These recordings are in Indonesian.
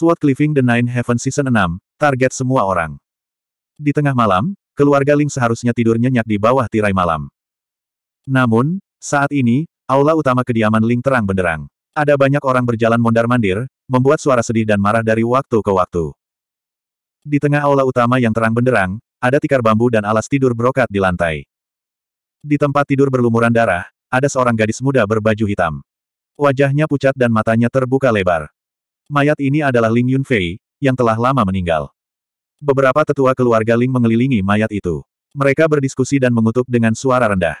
Sword Cleaving the Nine Heaven Season 6, target semua orang. Di tengah malam, keluarga Ling seharusnya tidur nyenyak di bawah tirai malam. Namun, saat ini, aula utama kediaman Ling terang benderang. Ada banyak orang berjalan mondar-mandir, membuat suara sedih dan marah dari waktu ke waktu. Di tengah aula utama yang terang benderang, ada tikar bambu dan alas tidur berokat di lantai. Di tempat tidur berlumuran darah, ada seorang gadis muda berbaju hitam. Wajahnya pucat dan matanya terbuka lebar. Mayat ini adalah Ling Yunfei, yang telah lama meninggal. Beberapa tetua keluarga Ling mengelilingi mayat itu. Mereka berdiskusi dan mengutuk dengan suara rendah.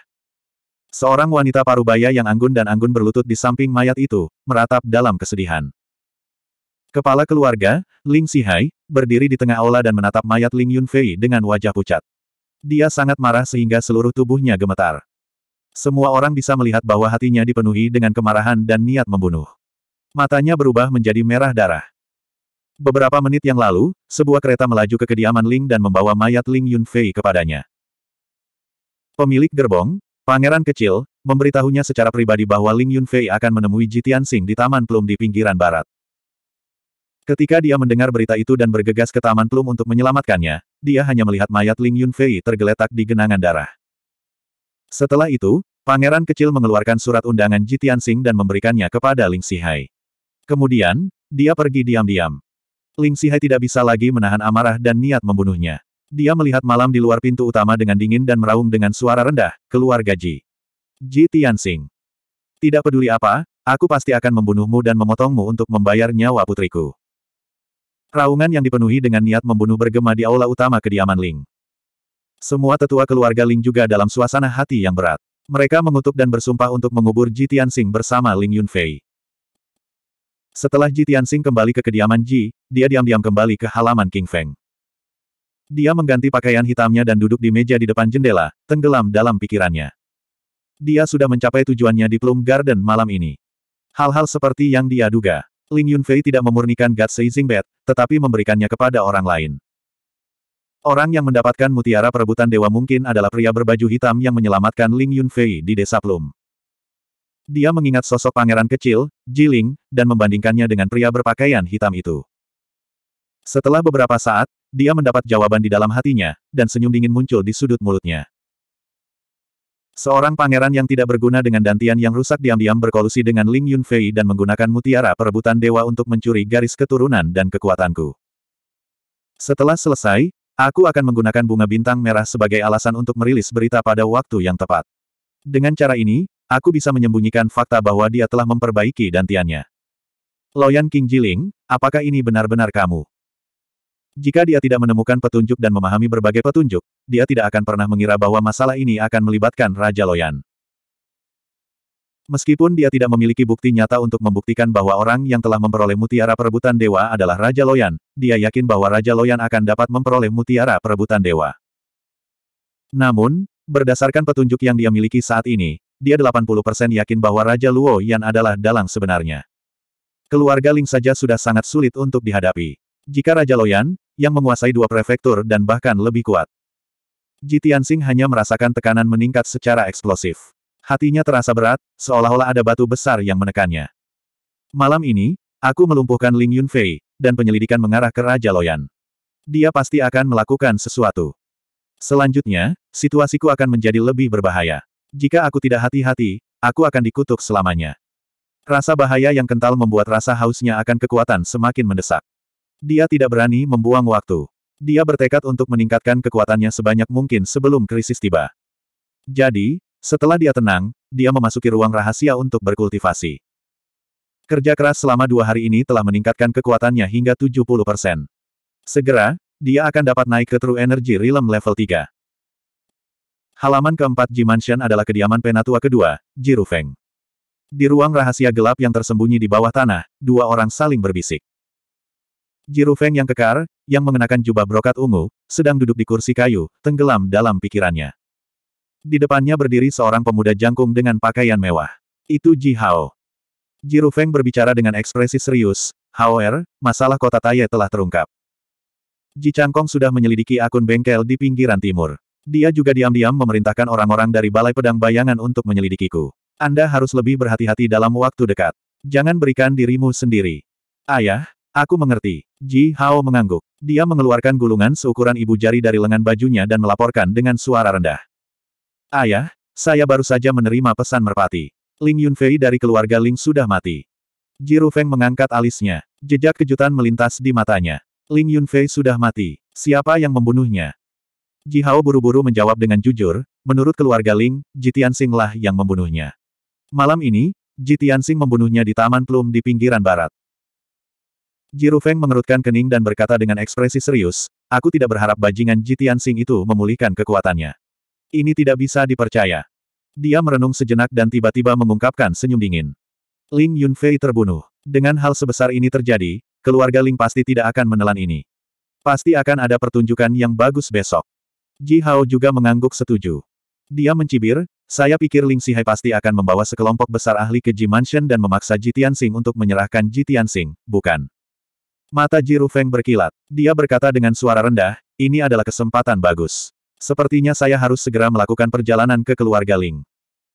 Seorang wanita parubaya yang anggun dan anggun berlutut di samping mayat itu, meratap dalam kesedihan. Kepala keluarga, Ling Sihai, berdiri di tengah aula dan menatap mayat Ling Yunfei dengan wajah pucat. Dia sangat marah sehingga seluruh tubuhnya gemetar. Semua orang bisa melihat bahwa hatinya dipenuhi dengan kemarahan dan niat membunuh. Matanya berubah menjadi merah darah. Beberapa menit yang lalu, sebuah kereta melaju ke kediaman Ling dan membawa mayat Ling Yunfei kepadanya. Pemilik gerbong, pangeran kecil, memberitahunya secara pribadi bahwa Ling Yunfei akan menemui Jitian Sing di Taman Plum di pinggiran barat. Ketika dia mendengar berita itu dan bergegas ke Taman Plum untuk menyelamatkannya, dia hanya melihat mayat Ling Yunfei tergeletak di genangan darah. Setelah itu, pangeran kecil mengeluarkan surat undangan Jitian Sing dan memberikannya kepada Ling Sihai. Kemudian, dia pergi diam-diam. Ling Sihai tidak bisa lagi menahan amarah dan niat membunuhnya. Dia melihat malam di luar pintu utama dengan dingin dan meraung dengan suara rendah, keluarga Ji. Ji Tianxing. Tidak peduli apa, aku pasti akan membunuhmu dan memotongmu untuk membayar nyawa putriku. Raungan yang dipenuhi dengan niat membunuh bergema di aula utama kediaman Ling. Semua tetua keluarga Ling juga dalam suasana hati yang berat. Mereka mengutuk dan bersumpah untuk mengubur Ji Tianxing bersama Ling Yunfei. Setelah Ji Tianxing kembali ke kediaman Ji, dia diam-diam kembali ke halaman King Feng. Dia mengganti pakaian hitamnya dan duduk di meja di depan jendela, tenggelam dalam pikirannya. Dia sudah mencapai tujuannya di Plum Garden malam ini. Hal-hal seperti yang dia duga. Ling Yunfei tidak memurnikan God Seizing Bed, tetapi memberikannya kepada orang lain. Orang yang mendapatkan mutiara perebutan dewa mungkin adalah pria berbaju hitam yang menyelamatkan Ling Yunfei di desa Plum. Dia mengingat sosok pangeran kecil, Jiling, dan membandingkannya dengan pria berpakaian hitam itu. Setelah beberapa saat, dia mendapat jawaban di dalam hatinya, dan senyum dingin muncul di sudut mulutnya. Seorang pangeran yang tidak berguna dengan dantian yang rusak diam-diam berkolusi dengan Ling Yunfei dan menggunakan mutiara perebutan dewa untuk mencuri garis keturunan dan kekuatanku. Setelah selesai, aku akan menggunakan bunga bintang merah sebagai alasan untuk merilis berita pada waktu yang tepat. Dengan cara ini, aku bisa menyembunyikan fakta bahwa dia telah memperbaiki dantiannya. Loyan King Jiling, apakah ini benar-benar kamu? Jika dia tidak menemukan petunjuk dan memahami berbagai petunjuk, dia tidak akan pernah mengira bahwa masalah ini akan melibatkan Raja Loyan. Meskipun dia tidak memiliki bukti nyata untuk membuktikan bahwa orang yang telah memperoleh mutiara perebutan dewa adalah Raja Loyan, dia yakin bahwa Raja Loyan akan dapat memperoleh mutiara perebutan dewa. Namun, berdasarkan petunjuk yang dia miliki saat ini, dia 80% yakin bahwa Raja Luo Yan adalah dalang sebenarnya. Keluarga Ling saja sudah sangat sulit untuk dihadapi. Jika Raja Loyan, yang menguasai dua prefektur dan bahkan lebih kuat. Ji hanya merasakan tekanan meningkat secara eksplosif. Hatinya terasa berat, seolah-olah ada batu besar yang menekannya. Malam ini, aku melumpuhkan Ling Yunfei, dan penyelidikan mengarah ke Raja Loyan. Dia pasti akan melakukan sesuatu. Selanjutnya, situasiku akan menjadi lebih berbahaya. Jika aku tidak hati-hati, aku akan dikutuk selamanya. Rasa bahaya yang kental membuat rasa hausnya akan kekuatan semakin mendesak. Dia tidak berani membuang waktu. Dia bertekad untuk meningkatkan kekuatannya sebanyak mungkin sebelum krisis tiba. Jadi, setelah dia tenang, dia memasuki ruang rahasia untuk berkultivasi. Kerja keras selama dua hari ini telah meningkatkan kekuatannya hingga 70%. Segera, dia akan dapat naik ke True Energy Realm level 3. Halaman keempat Ji adalah kediaman penatua kedua, Jiru Feng. Di ruang rahasia gelap yang tersembunyi di bawah tanah, dua orang saling berbisik. Jiru Feng yang kekar, yang mengenakan jubah brokat ungu, sedang duduk di kursi kayu, tenggelam dalam pikirannya. Di depannya berdiri seorang pemuda jangkung dengan pakaian mewah. Itu Ji Hao. Jiru Feng berbicara dengan ekspresi serius, Hao Er, masalah kota Taye telah terungkap. Ji Changkong sudah menyelidiki akun bengkel di pinggiran timur. Dia juga diam-diam memerintahkan orang-orang dari Balai Pedang Bayangan untuk menyelidikiku. Anda harus lebih berhati-hati dalam waktu dekat. Jangan berikan dirimu sendiri. Ayah, aku mengerti. Ji Hao mengangguk. Dia mengeluarkan gulungan seukuran ibu jari dari lengan bajunya dan melaporkan dengan suara rendah. Ayah, saya baru saja menerima pesan merpati. Ling Yunfei dari keluarga Ling sudah mati. Ji Rufeng mengangkat alisnya. Jejak kejutan melintas di matanya. Ling Yunfei sudah mati. Siapa yang membunuhnya? Ji Hao buru-buru menjawab dengan jujur, menurut keluarga Ling, Ji Tianxing lah yang membunuhnya. Malam ini, Ji Tianxing membunuhnya di Taman Plum di pinggiran barat. Ji Rufeng mengerutkan kening dan berkata dengan ekspresi serius, aku tidak berharap bajingan Ji Tianxing itu memulihkan kekuatannya. Ini tidak bisa dipercaya. Dia merenung sejenak dan tiba-tiba mengungkapkan senyum dingin. Ling Yunfei terbunuh. Dengan hal sebesar ini terjadi, keluarga Ling pasti tidak akan menelan ini. Pasti akan ada pertunjukan yang bagus besok. Ji Hao juga mengangguk setuju. Dia mencibir, saya pikir Ling Sihai pasti akan membawa sekelompok besar ahli ke Ji Mansion dan memaksa Ji Tianxing untuk menyerahkan Ji Tianxing, bukan? Mata Ji Rufeng berkilat. Dia berkata dengan suara rendah, ini adalah kesempatan bagus. Sepertinya saya harus segera melakukan perjalanan ke keluarga Ling.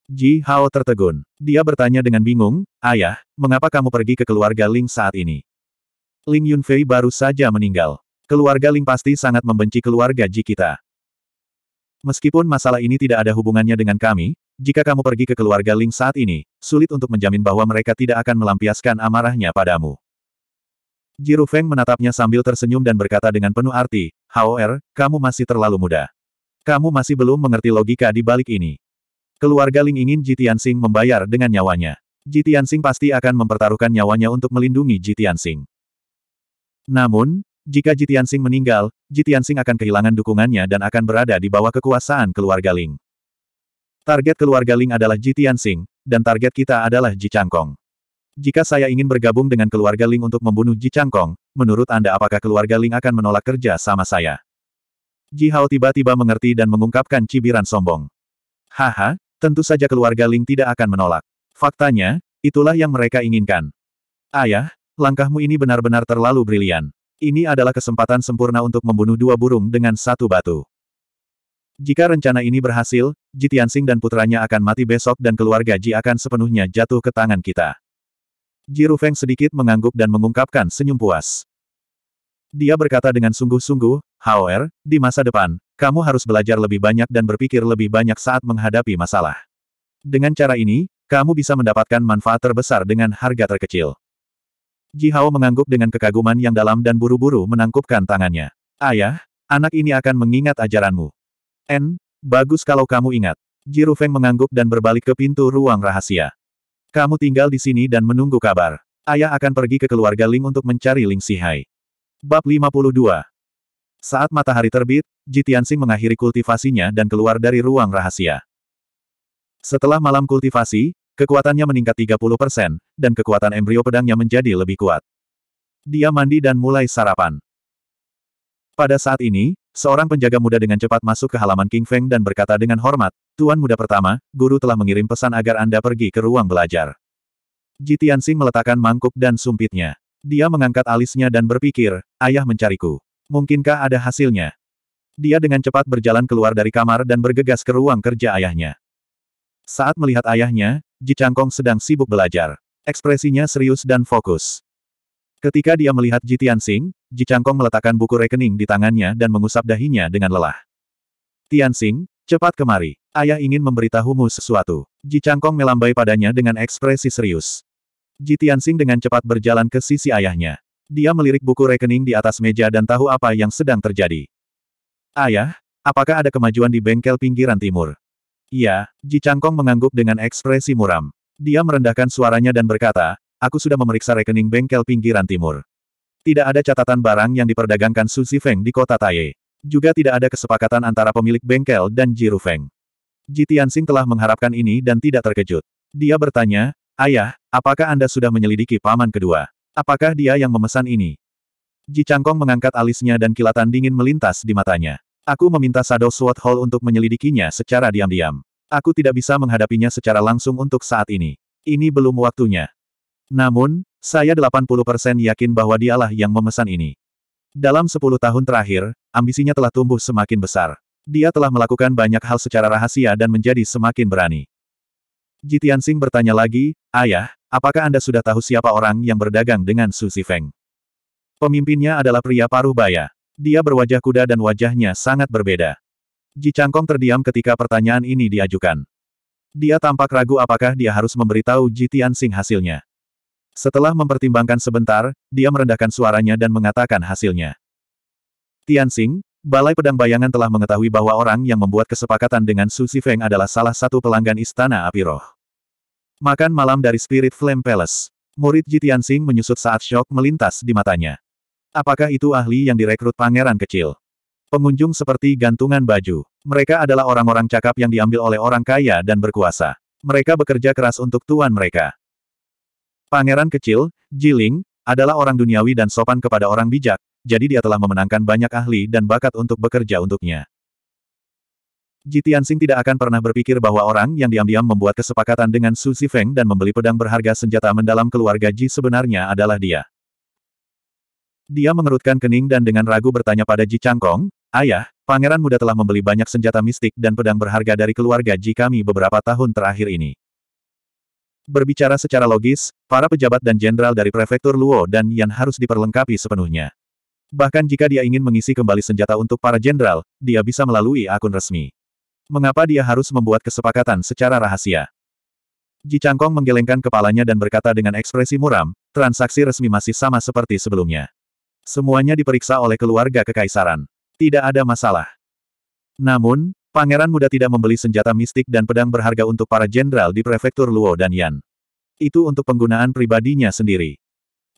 Ji Hao tertegun. Dia bertanya dengan bingung, Ayah, mengapa kamu pergi ke keluarga Ling saat ini? Ling Yunfei baru saja meninggal. Keluarga Ling pasti sangat membenci keluarga Ji kita. Meskipun masalah ini tidak ada hubungannya dengan kami, jika kamu pergi ke keluarga Ling saat ini, sulit untuk menjamin bahwa mereka tidak akan melampiaskan amarahnya padamu. Jiru Feng menatapnya sambil tersenyum dan berkata dengan penuh arti, Haoer, kamu masih terlalu muda. Kamu masih belum mengerti logika di balik ini. Keluarga Ling ingin Ji Tianxing membayar dengan nyawanya. Ji Tianxing pasti akan mempertaruhkan nyawanya untuk melindungi Ji Tianxing. Namun, jika Jitian Sing meninggal, Jitian Sing akan kehilangan dukungannya dan akan berada di bawah kekuasaan keluarga Ling. Target keluarga Ling adalah Jitian Sing, dan target kita adalah Ji Changkong. Jika saya ingin bergabung dengan keluarga Ling untuk membunuh Ji Changkong, menurut Anda apakah keluarga Ling akan menolak kerja sama saya? Ji Hao tiba-tiba mengerti dan mengungkapkan cibiran sombong. Haha, tentu saja keluarga Ling tidak akan menolak. Faktanya, itulah yang mereka inginkan. Ayah, langkahmu ini benar-benar terlalu brilian. Ini adalah kesempatan sempurna untuk membunuh dua burung dengan satu batu. Jika rencana ini berhasil, Ji dan putranya akan mati besok dan keluarga Ji akan sepenuhnya jatuh ke tangan kita. Ji Rufeng sedikit mengangguk dan mengungkapkan senyum puas. Dia berkata dengan sungguh-sungguh, Haoer, di masa depan, kamu harus belajar lebih banyak dan berpikir lebih banyak saat menghadapi masalah. Dengan cara ini, kamu bisa mendapatkan manfaat terbesar dengan harga terkecil. Ji Hao mengangguk dengan kekaguman yang dalam dan buru-buru menangkupkan tangannya. Ayah, anak ini akan mengingat ajaranmu. N, bagus kalau kamu ingat. Jiru Feng mengangguk dan berbalik ke pintu ruang rahasia. Kamu tinggal di sini dan menunggu kabar. Ayah akan pergi ke keluarga Ling untuk mencari Ling Sihai. Bab 52 Saat matahari terbit, Ji Tianxing mengakhiri kultivasinya dan keluar dari ruang rahasia. Setelah malam kultivasi, Kekuatannya meningkat 30%, dan kekuatan embrio pedangnya menjadi lebih kuat. Dia mandi dan mulai sarapan. Pada saat ini, seorang penjaga muda dengan cepat masuk ke halaman King Feng dan berkata dengan hormat, Tuan muda pertama, guru telah mengirim pesan agar Anda pergi ke ruang belajar. Jitiansing meletakkan mangkuk dan sumpitnya. Dia mengangkat alisnya dan berpikir, ayah mencariku. Mungkinkah ada hasilnya? Dia dengan cepat berjalan keluar dari kamar dan bergegas ke ruang kerja ayahnya. Saat melihat ayahnya, Ji Changkong sedang sibuk belajar. Ekspresinya serius dan fokus. Ketika dia melihat Ji Tianxing, Ji Changkong meletakkan buku rekening di tangannya dan mengusap dahinya dengan lelah. Tianxing, cepat kemari. Ayah ingin memberitahumu sesuatu. Ji Changkong melambai padanya dengan ekspresi serius. Ji Tianxing dengan cepat berjalan ke sisi ayahnya. Dia melirik buku rekening di atas meja dan tahu apa yang sedang terjadi. Ayah, apakah ada kemajuan di bengkel pinggiran timur? Iya, Ji Changkong mengangguk dengan ekspresi muram. Dia merendahkan suaranya dan berkata, aku sudah memeriksa rekening bengkel pinggiran timur. Tidak ada catatan barang yang diperdagangkan Su Feng di kota Taye. Juga tidak ada kesepakatan antara pemilik bengkel dan Ji Rufeng. Ji Tianxing telah mengharapkan ini dan tidak terkejut. Dia bertanya, Ayah, apakah Anda sudah menyelidiki paman kedua? Apakah dia yang memesan ini? Ji Changkong mengangkat alisnya dan kilatan dingin melintas di matanya. Aku meminta Shadow Sword Hall untuk menyelidikinya secara diam-diam. Aku tidak bisa menghadapinya secara langsung untuk saat ini. Ini belum waktunya. Namun, saya 80% yakin bahwa dialah yang memesan ini. Dalam 10 tahun terakhir, ambisinya telah tumbuh semakin besar. Dia telah melakukan banyak hal secara rahasia dan menjadi semakin berani. Jitian Singh bertanya lagi, Ayah, apakah Anda sudah tahu siapa orang yang berdagang dengan Su Feng? Pemimpinnya adalah pria paruh baya. Dia berwajah kuda dan wajahnya sangat berbeda. Ji Changkong terdiam ketika pertanyaan ini diajukan. Dia tampak ragu apakah dia harus memberitahu Ji Tianxing hasilnya. Setelah mempertimbangkan sebentar, dia merendahkan suaranya dan mengatakan hasilnya. Tianxing, Balai Pedang Bayangan telah mengetahui bahwa orang yang membuat kesepakatan dengan Su Feng adalah salah satu pelanggan Istana Api Roh. Makan malam dari Spirit Flame Palace. Murid Ji Tianxing menyusut saat shock melintas di matanya. Apakah itu ahli yang direkrut pangeran kecil? Pengunjung seperti gantungan baju. Mereka adalah orang-orang cakap yang diambil oleh orang kaya dan berkuasa. Mereka bekerja keras untuk tuan mereka. Pangeran kecil, Jiling, adalah orang duniawi dan sopan kepada orang bijak, jadi dia telah memenangkan banyak ahli dan bakat untuk bekerja untuknya. Jitiansing tidak akan pernah berpikir bahwa orang yang diam-diam membuat kesepakatan dengan Su Zifeng dan membeli pedang berharga senjata mendalam keluarga Ji sebenarnya adalah dia. Dia mengerutkan kening dan dengan ragu bertanya pada Ji Changkong, Ayah, pangeran muda telah membeli banyak senjata mistik dan pedang berharga dari keluarga Ji kami beberapa tahun terakhir ini. Berbicara secara logis, para pejabat dan jenderal dari prefektur Luo dan Yan harus diperlengkapi sepenuhnya. Bahkan jika dia ingin mengisi kembali senjata untuk para jenderal, dia bisa melalui akun resmi. Mengapa dia harus membuat kesepakatan secara rahasia? Ji Changkong menggelengkan kepalanya dan berkata dengan ekspresi muram, transaksi resmi masih sama seperti sebelumnya. Semuanya diperiksa oleh keluarga kekaisaran. Tidak ada masalah. Namun, pangeran muda tidak membeli senjata mistik dan pedang berharga untuk para jenderal di prefektur Luo dan Yan. Itu untuk penggunaan pribadinya sendiri.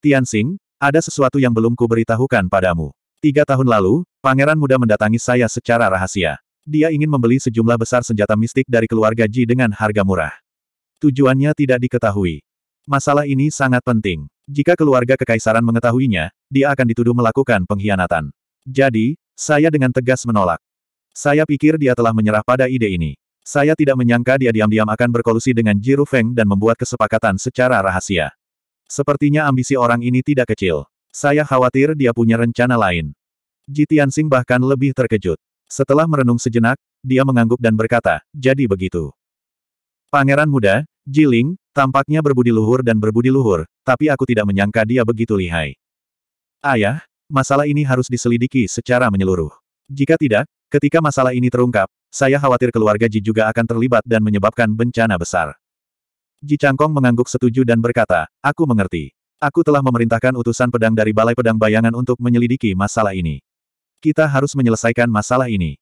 Tianxing, ada sesuatu yang belum kuberitahukan padamu. Tiga tahun lalu, pangeran muda mendatangi saya secara rahasia. Dia ingin membeli sejumlah besar senjata mistik dari keluarga Ji dengan harga murah. Tujuannya tidak diketahui. Masalah ini sangat penting. Jika keluarga kekaisaran mengetahuinya, dia akan dituduh melakukan pengkhianatan. Jadi, saya dengan tegas menolak. Saya pikir dia telah menyerah pada ide ini. Saya tidak menyangka dia diam-diam akan berkolusi dengan Jiru Feng dan membuat kesepakatan secara rahasia. Sepertinya ambisi orang ini tidak kecil. Saya khawatir dia punya rencana lain. Ji Tianxing bahkan lebih terkejut. Setelah merenung sejenak, dia mengangguk dan berkata, jadi begitu. Pangeran muda, Ji Ling, tampaknya berbudi luhur dan berbudi luhur, tapi aku tidak menyangka dia begitu lihai. Ayah, masalah ini harus diselidiki secara menyeluruh. Jika tidak, ketika masalah ini terungkap, saya khawatir keluarga Ji juga akan terlibat dan menyebabkan bencana besar. Ji Changkong mengangguk setuju dan berkata, aku mengerti. Aku telah memerintahkan utusan pedang dari Balai Pedang Bayangan untuk menyelidiki masalah ini. Kita harus menyelesaikan masalah ini.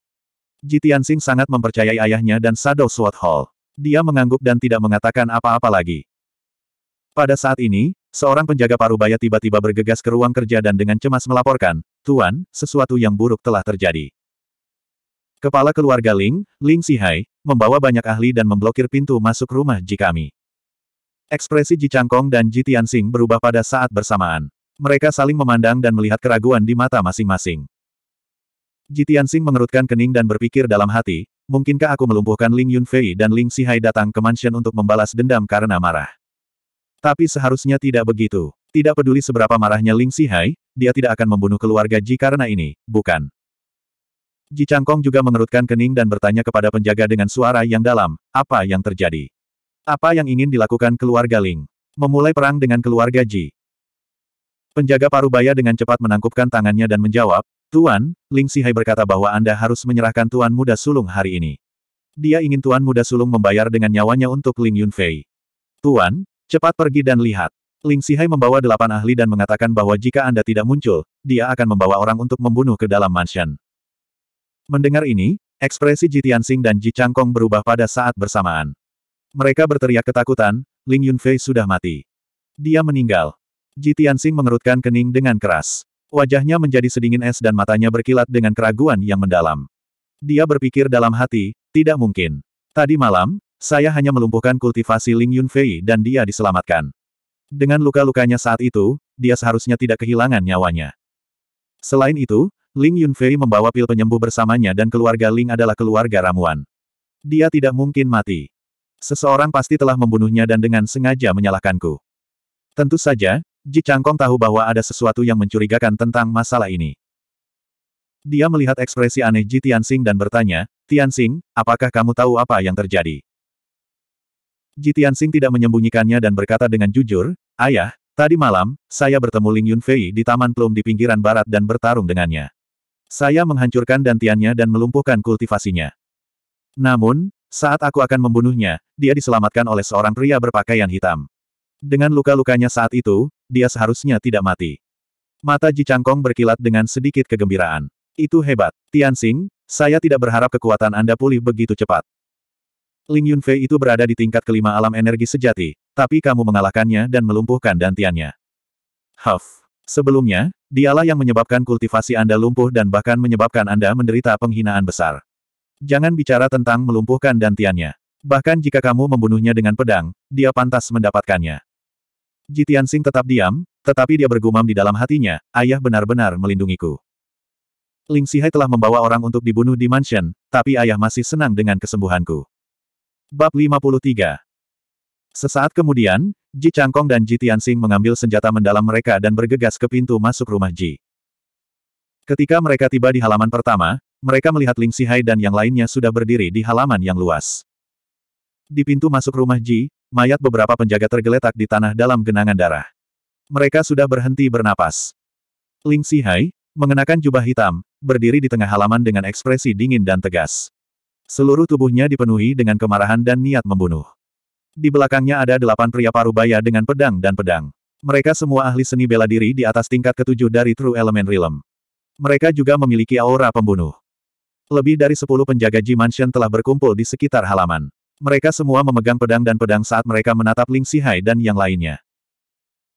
Ji Tianxing sangat mempercayai ayahnya dan Shadow Sword Hall. Dia mengangguk dan tidak mengatakan apa-apa lagi. Pada saat ini, seorang penjaga parubaya tiba-tiba bergegas ke ruang kerja dan dengan cemas melaporkan, Tuan, sesuatu yang buruk telah terjadi. Kepala keluarga Ling, Ling Sihai, membawa banyak ahli dan memblokir pintu masuk rumah Ji kami. Ekspresi Ji Changkong dan Ji Tianxing berubah pada saat bersamaan. Mereka saling memandang dan melihat keraguan di mata masing-masing. Ji Tianxing mengerutkan kening dan berpikir dalam hati, mungkinkah aku melumpuhkan Ling Yunfei dan Ling Sihai datang ke mansion untuk membalas dendam karena marah. Tapi seharusnya tidak begitu. Tidak peduli seberapa marahnya Ling Sihai, dia tidak akan membunuh keluarga Ji karena ini, bukan? Ji Changkong juga mengerutkan kening dan bertanya kepada penjaga dengan suara yang dalam, apa yang terjadi? Apa yang ingin dilakukan keluarga Ling? Memulai perang dengan keluarga Ji. Penjaga parubaya dengan cepat menangkupkan tangannya dan menjawab, Tuan, Ling Sihai berkata bahwa Anda harus menyerahkan Tuan Muda Sulung hari ini. Dia ingin Tuan Muda Sulung membayar dengan nyawanya untuk Ling Yunfei. Tuan, Cepat pergi dan lihat. Ling Sihai membawa delapan ahli dan mengatakan bahwa jika Anda tidak muncul, dia akan membawa orang untuk membunuh ke dalam mansion. Mendengar ini, ekspresi Ji Tianxing dan Ji Changkong berubah pada saat bersamaan. Mereka berteriak ketakutan, Ling Yunfei sudah mati. Dia meninggal. Ji Tianxing mengerutkan kening dengan keras. Wajahnya menjadi sedingin es dan matanya berkilat dengan keraguan yang mendalam. Dia berpikir dalam hati, tidak mungkin. Tadi malam, saya hanya melumpuhkan kultivasi Ling Yunfei dan dia diselamatkan. Dengan luka-lukanya saat itu, dia seharusnya tidak kehilangan nyawanya. Selain itu, Ling Yunfei membawa pil penyembuh bersamanya dan keluarga Ling adalah keluarga ramuan. Dia tidak mungkin mati. Seseorang pasti telah membunuhnya dan dengan sengaja menyalahkanku. Tentu saja, Ji Changkong tahu bahwa ada sesuatu yang mencurigakan tentang masalah ini. Dia melihat ekspresi aneh Ji Tianxing dan bertanya, Tianxing, apakah kamu tahu apa yang terjadi? Sing tidak menyembunyikannya dan berkata dengan jujur, Ayah, tadi malam, saya bertemu Ling Yunfei di Taman Plum di pinggiran barat dan bertarung dengannya. Saya menghancurkan dantiannya dan melumpuhkan kultivasinya. Namun, saat aku akan membunuhnya, dia diselamatkan oleh seorang pria berpakaian hitam. Dengan luka-lukanya saat itu, dia seharusnya tidak mati. Mata Ji Changkong berkilat dengan sedikit kegembiraan. Itu hebat. Tianxing, saya tidak berharap kekuatan Anda pulih begitu cepat. Ling Yunfei itu berada di tingkat kelima alam energi sejati, tapi kamu mengalahkannya dan melumpuhkan dantiannya. Huff. Sebelumnya, dialah yang menyebabkan kultivasi Anda lumpuh dan bahkan menyebabkan Anda menderita penghinaan besar. Jangan bicara tentang melumpuhkan dantiannya. Bahkan jika kamu membunuhnya dengan pedang, dia pantas mendapatkannya. Jitian Sing tetap diam, tetapi dia bergumam di dalam hatinya, ayah benar-benar melindungiku. Ling Sihai telah membawa orang untuk dibunuh di mansion, tapi ayah masih senang dengan kesembuhanku. Bab 53 Sesaat kemudian, Ji Changkong dan Ji Tianxing mengambil senjata mendalam mereka dan bergegas ke pintu masuk rumah Ji. Ketika mereka tiba di halaman pertama, mereka melihat Ling Sihai dan yang lainnya sudah berdiri di halaman yang luas. Di pintu masuk rumah Ji, mayat beberapa penjaga tergeletak di tanah dalam genangan darah. Mereka sudah berhenti bernapas. Ling Sihai, mengenakan jubah hitam, berdiri di tengah halaman dengan ekspresi dingin dan tegas. Seluruh tubuhnya dipenuhi dengan kemarahan dan niat membunuh. Di belakangnya ada delapan pria parubaya dengan pedang dan pedang. Mereka semua ahli seni bela diri di atas tingkat ketujuh dari True Element Realm. Mereka juga memiliki aura pembunuh. Lebih dari sepuluh penjaga Ji mansion telah berkumpul di sekitar halaman. Mereka semua memegang pedang dan pedang saat mereka menatap Ling Sihai dan yang lainnya.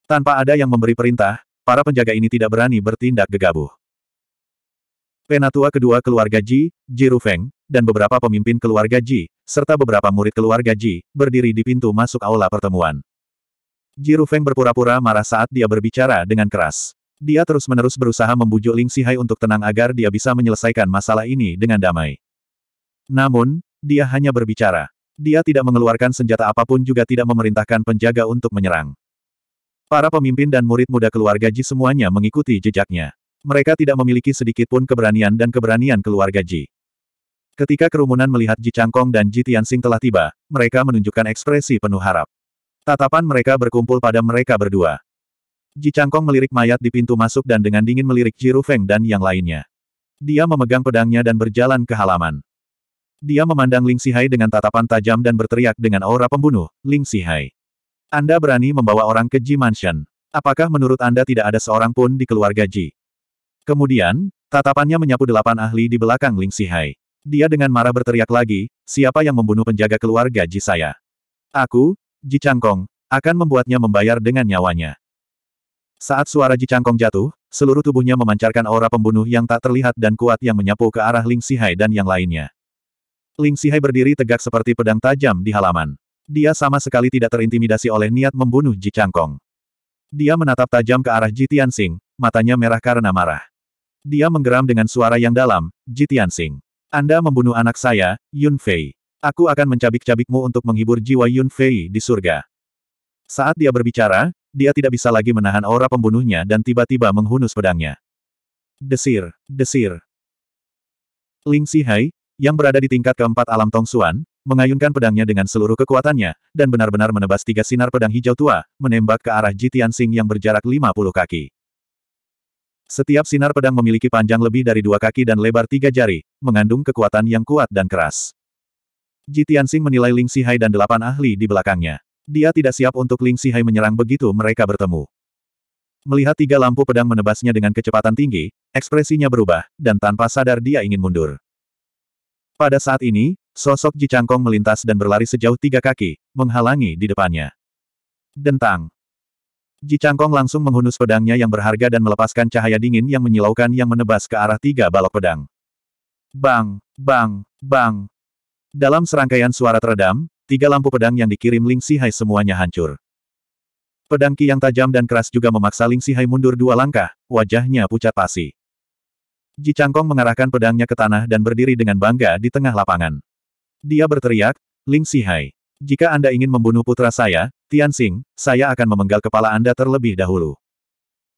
Tanpa ada yang memberi perintah, para penjaga ini tidak berani bertindak gegabah. Penatua kedua keluarga Ji, Ji Rufeng, dan beberapa pemimpin keluarga Ji, serta beberapa murid keluarga Ji, berdiri di pintu masuk aula pertemuan. Ji Rufeng berpura-pura marah saat dia berbicara dengan keras. Dia terus-menerus berusaha membujuk Ling Sihai untuk tenang agar dia bisa menyelesaikan masalah ini dengan damai. Namun, dia hanya berbicara. Dia tidak mengeluarkan senjata apapun juga tidak memerintahkan penjaga untuk menyerang. Para pemimpin dan murid muda keluarga Ji semuanya mengikuti jejaknya. Mereka tidak memiliki sedikitpun keberanian dan keberanian keluarga Ji. Ketika kerumunan melihat Ji Changkong dan Ji Tianxing telah tiba, mereka menunjukkan ekspresi penuh harap. Tatapan mereka berkumpul pada mereka berdua. Ji Changkong melirik mayat di pintu masuk dan dengan dingin melirik Ji Rufeng dan yang lainnya. Dia memegang pedangnya dan berjalan ke halaman. Dia memandang Ling Sihai dengan tatapan tajam dan berteriak dengan aura pembunuh, Ling Sihai. Anda berani membawa orang ke Ji Mansion. Apakah menurut Anda tidak ada seorang pun di keluarga Ji? Kemudian, tatapannya menyapu delapan ahli di belakang Ling Sihai. Dia dengan marah berteriak lagi, siapa yang membunuh penjaga keluarga Ji saya? Aku, Ji Changkong, akan membuatnya membayar dengan nyawanya. Saat suara Ji Changkong jatuh, seluruh tubuhnya memancarkan aura pembunuh yang tak terlihat dan kuat yang menyapu ke arah Ling Sihai dan yang lainnya. Ling Sihai berdiri tegak seperti pedang tajam di halaman. Dia sama sekali tidak terintimidasi oleh niat membunuh Ji Changkong. Dia menatap tajam ke arah Ji Tianxing, matanya merah karena marah. Dia menggeram dengan suara yang dalam, Ji Tianxing. Anda membunuh anak saya, Yun Fei. Aku akan mencabik-cabikmu untuk menghibur jiwa Yun Fei di surga. Saat dia berbicara, dia tidak bisa lagi menahan aura pembunuhnya dan tiba-tiba menghunus pedangnya. Desir, desir. Ling Sihai, yang berada di tingkat keempat alam Tong Suan, mengayunkan pedangnya dengan seluruh kekuatannya, dan benar-benar menebas tiga sinar pedang hijau tua, menembak ke arah Jitian Sing yang berjarak 50 kaki. Setiap sinar pedang memiliki panjang lebih dari dua kaki dan lebar tiga jari, mengandung kekuatan yang kuat dan keras. Ji Tianxing menilai Ling Sihai dan delapan ahli di belakangnya. Dia tidak siap untuk Ling Sihai menyerang begitu mereka bertemu. Melihat tiga lampu pedang menebasnya dengan kecepatan tinggi, ekspresinya berubah, dan tanpa sadar dia ingin mundur. Pada saat ini, sosok Ji Changkong melintas dan berlari sejauh tiga kaki, menghalangi di depannya. Dentang. Ji Changkong langsung menghunus pedangnya yang berharga dan melepaskan cahaya dingin yang menyilaukan yang menebas ke arah tiga balok pedang. Bang, bang, bang. Dalam serangkaian suara teredam, tiga lampu pedang yang dikirim Ling Sihai semuanya hancur. Pedang Ki yang tajam dan keras juga memaksa Ling Sihai mundur dua langkah, wajahnya pucat pasi. Ji Changkong mengarahkan pedangnya ke tanah dan berdiri dengan bangga di tengah lapangan. Dia berteriak, Ling Sihai, jika Anda ingin membunuh putra saya, Xing, saya akan memenggal kepala Anda terlebih dahulu.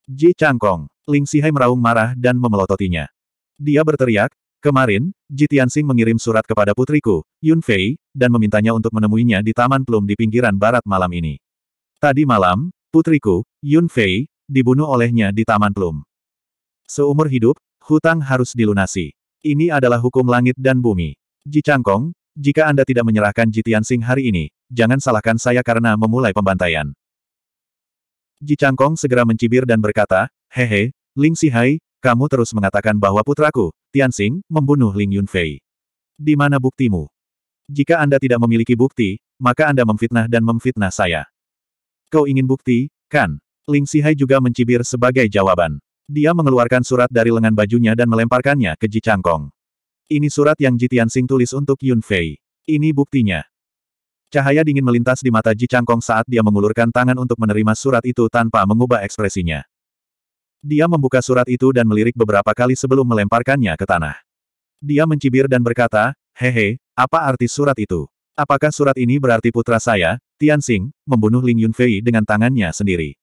Ji Changkong, Ling Sihai meraung marah dan memelototinya. Dia berteriak, kemarin, Ji Xing mengirim surat kepada putriku, Yun Fei, dan memintanya untuk menemuinya di Taman Plum di pinggiran barat malam ini. Tadi malam, putriku, Yun Fei, dibunuh olehnya di Taman Plum. Seumur hidup, hutang harus dilunasi. Ini adalah hukum langit dan bumi. Ji Changkong, jika Anda tidak menyerahkan Ji Xing hari ini, jangan salahkan saya karena memulai pembantaian. Ji Changkong segera mencibir dan berkata, Hehe, Ling Sihai, kamu terus mengatakan bahwa putraku, Tianxing, membunuh Ling Yunfei. Di mana buktimu? Jika Anda tidak memiliki bukti, maka Anda memfitnah dan memfitnah saya. Kau ingin bukti, kan? Ling Sihai juga mencibir sebagai jawaban. Dia mengeluarkan surat dari lengan bajunya dan melemparkannya ke Ji Changkong. Ini surat yang Ji Tianxing tulis untuk Yunfei. Ini buktinya. Cahaya dingin melintas di mata Ji Changkong saat dia mengulurkan tangan untuk menerima surat itu tanpa mengubah ekspresinya. Dia membuka surat itu dan melirik beberapa kali sebelum melemparkannya ke tanah. Dia mencibir dan berkata, Hehe, apa arti surat itu? Apakah surat ini berarti putra saya, Tian Xing, membunuh Ling Yunfei dengan tangannya sendiri?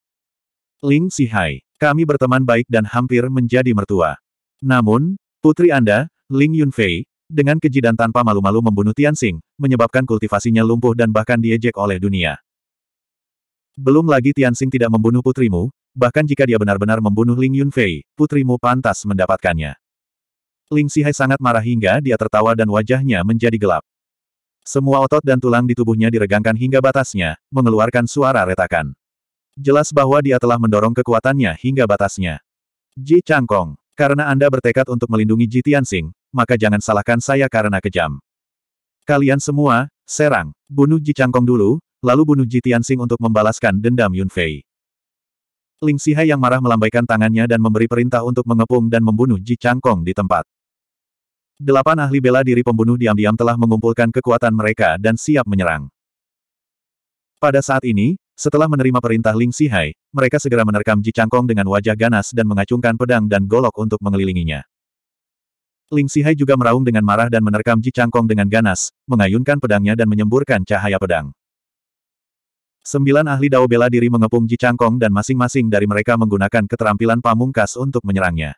Ling Sihai, kami berteman baik dan hampir menjadi mertua. Namun, putri Anda, Ling Yunfei, dengan keji dan tanpa malu-malu membunuh Tianxing, menyebabkan kultivasinya lumpuh dan bahkan diejek oleh dunia. Belum lagi Tianxing tidak membunuh putrimu, bahkan jika dia benar-benar membunuh Ling Yunfei, putrimu pantas mendapatkannya. Ling Sihai sangat marah hingga dia tertawa dan wajahnya menjadi gelap. Semua otot dan tulang di tubuhnya diregangkan hingga batasnya, mengeluarkan suara retakan. Jelas bahwa dia telah mendorong kekuatannya hingga batasnya. Ji Changkong. Karena Anda bertekad untuk melindungi Ji Tianxing, maka jangan salahkan saya karena kejam. Kalian semua, serang, bunuh Ji Changkong dulu, lalu bunuh Ji Tianxing untuk membalaskan dendam Yun Fei. Ling Sihai yang marah melambaikan tangannya dan memberi perintah untuk mengepung dan membunuh Ji Changkong di tempat. Delapan ahli bela diri pembunuh diam-diam telah mengumpulkan kekuatan mereka dan siap menyerang. Pada saat ini, setelah menerima perintah Ling Sihai, mereka segera menerkam Ji Changkong dengan wajah ganas dan mengacungkan pedang dan golok untuk mengelilinginya. Ling Sihai juga meraung dengan marah dan menerkam Ji Changkong dengan ganas, mengayunkan pedangnya dan menyemburkan cahaya pedang. Sembilan ahli dao bela diri mengepung Ji Changkong dan masing-masing dari mereka menggunakan keterampilan pamungkas untuk menyerangnya.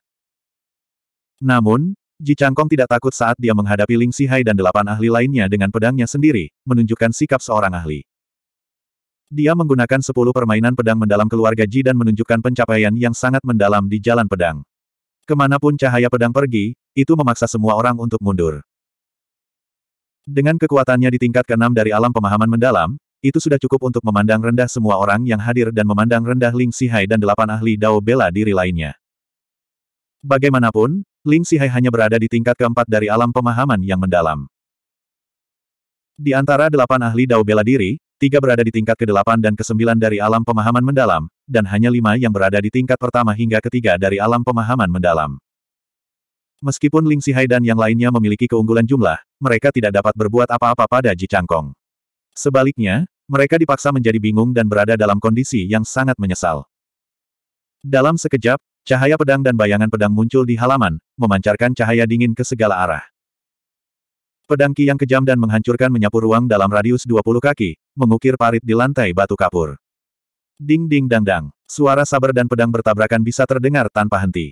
Namun, Ji Changkong tidak takut saat dia menghadapi Ling Sihai dan delapan ahli lainnya dengan pedangnya sendiri, menunjukkan sikap seorang ahli. Dia menggunakan sepuluh permainan pedang mendalam keluarga Ji dan menunjukkan pencapaian yang sangat mendalam di jalan pedang. Kemanapun cahaya pedang pergi, itu memaksa semua orang untuk mundur. Dengan kekuatannya di tingkat keenam dari alam pemahaman mendalam, itu sudah cukup untuk memandang rendah semua orang yang hadir dan memandang rendah Ling Sihai dan delapan ahli Dao bela diri lainnya. Bagaimanapun, Ling Sihai hanya berada di tingkat keempat dari alam pemahaman yang mendalam. Di antara delapan ahli Dao bela diri, tiga berada di tingkat ke-8 dan ke-9 dari alam pemahaman mendalam, dan hanya lima yang berada di tingkat pertama hingga ketiga dari alam pemahaman mendalam. Meskipun Ling Sihai dan yang lainnya memiliki keunggulan jumlah, mereka tidak dapat berbuat apa-apa pada Ji Changkong. Sebaliknya, mereka dipaksa menjadi bingung dan berada dalam kondisi yang sangat menyesal. Dalam sekejap, cahaya pedang dan bayangan pedang muncul di halaman, memancarkan cahaya dingin ke segala arah. Pedang Ki yang kejam dan menghancurkan menyapu ruang dalam radius 20 kaki, mengukir parit di lantai batu kapur. Ding ding dang dang, suara sabar dan pedang bertabrakan bisa terdengar tanpa henti.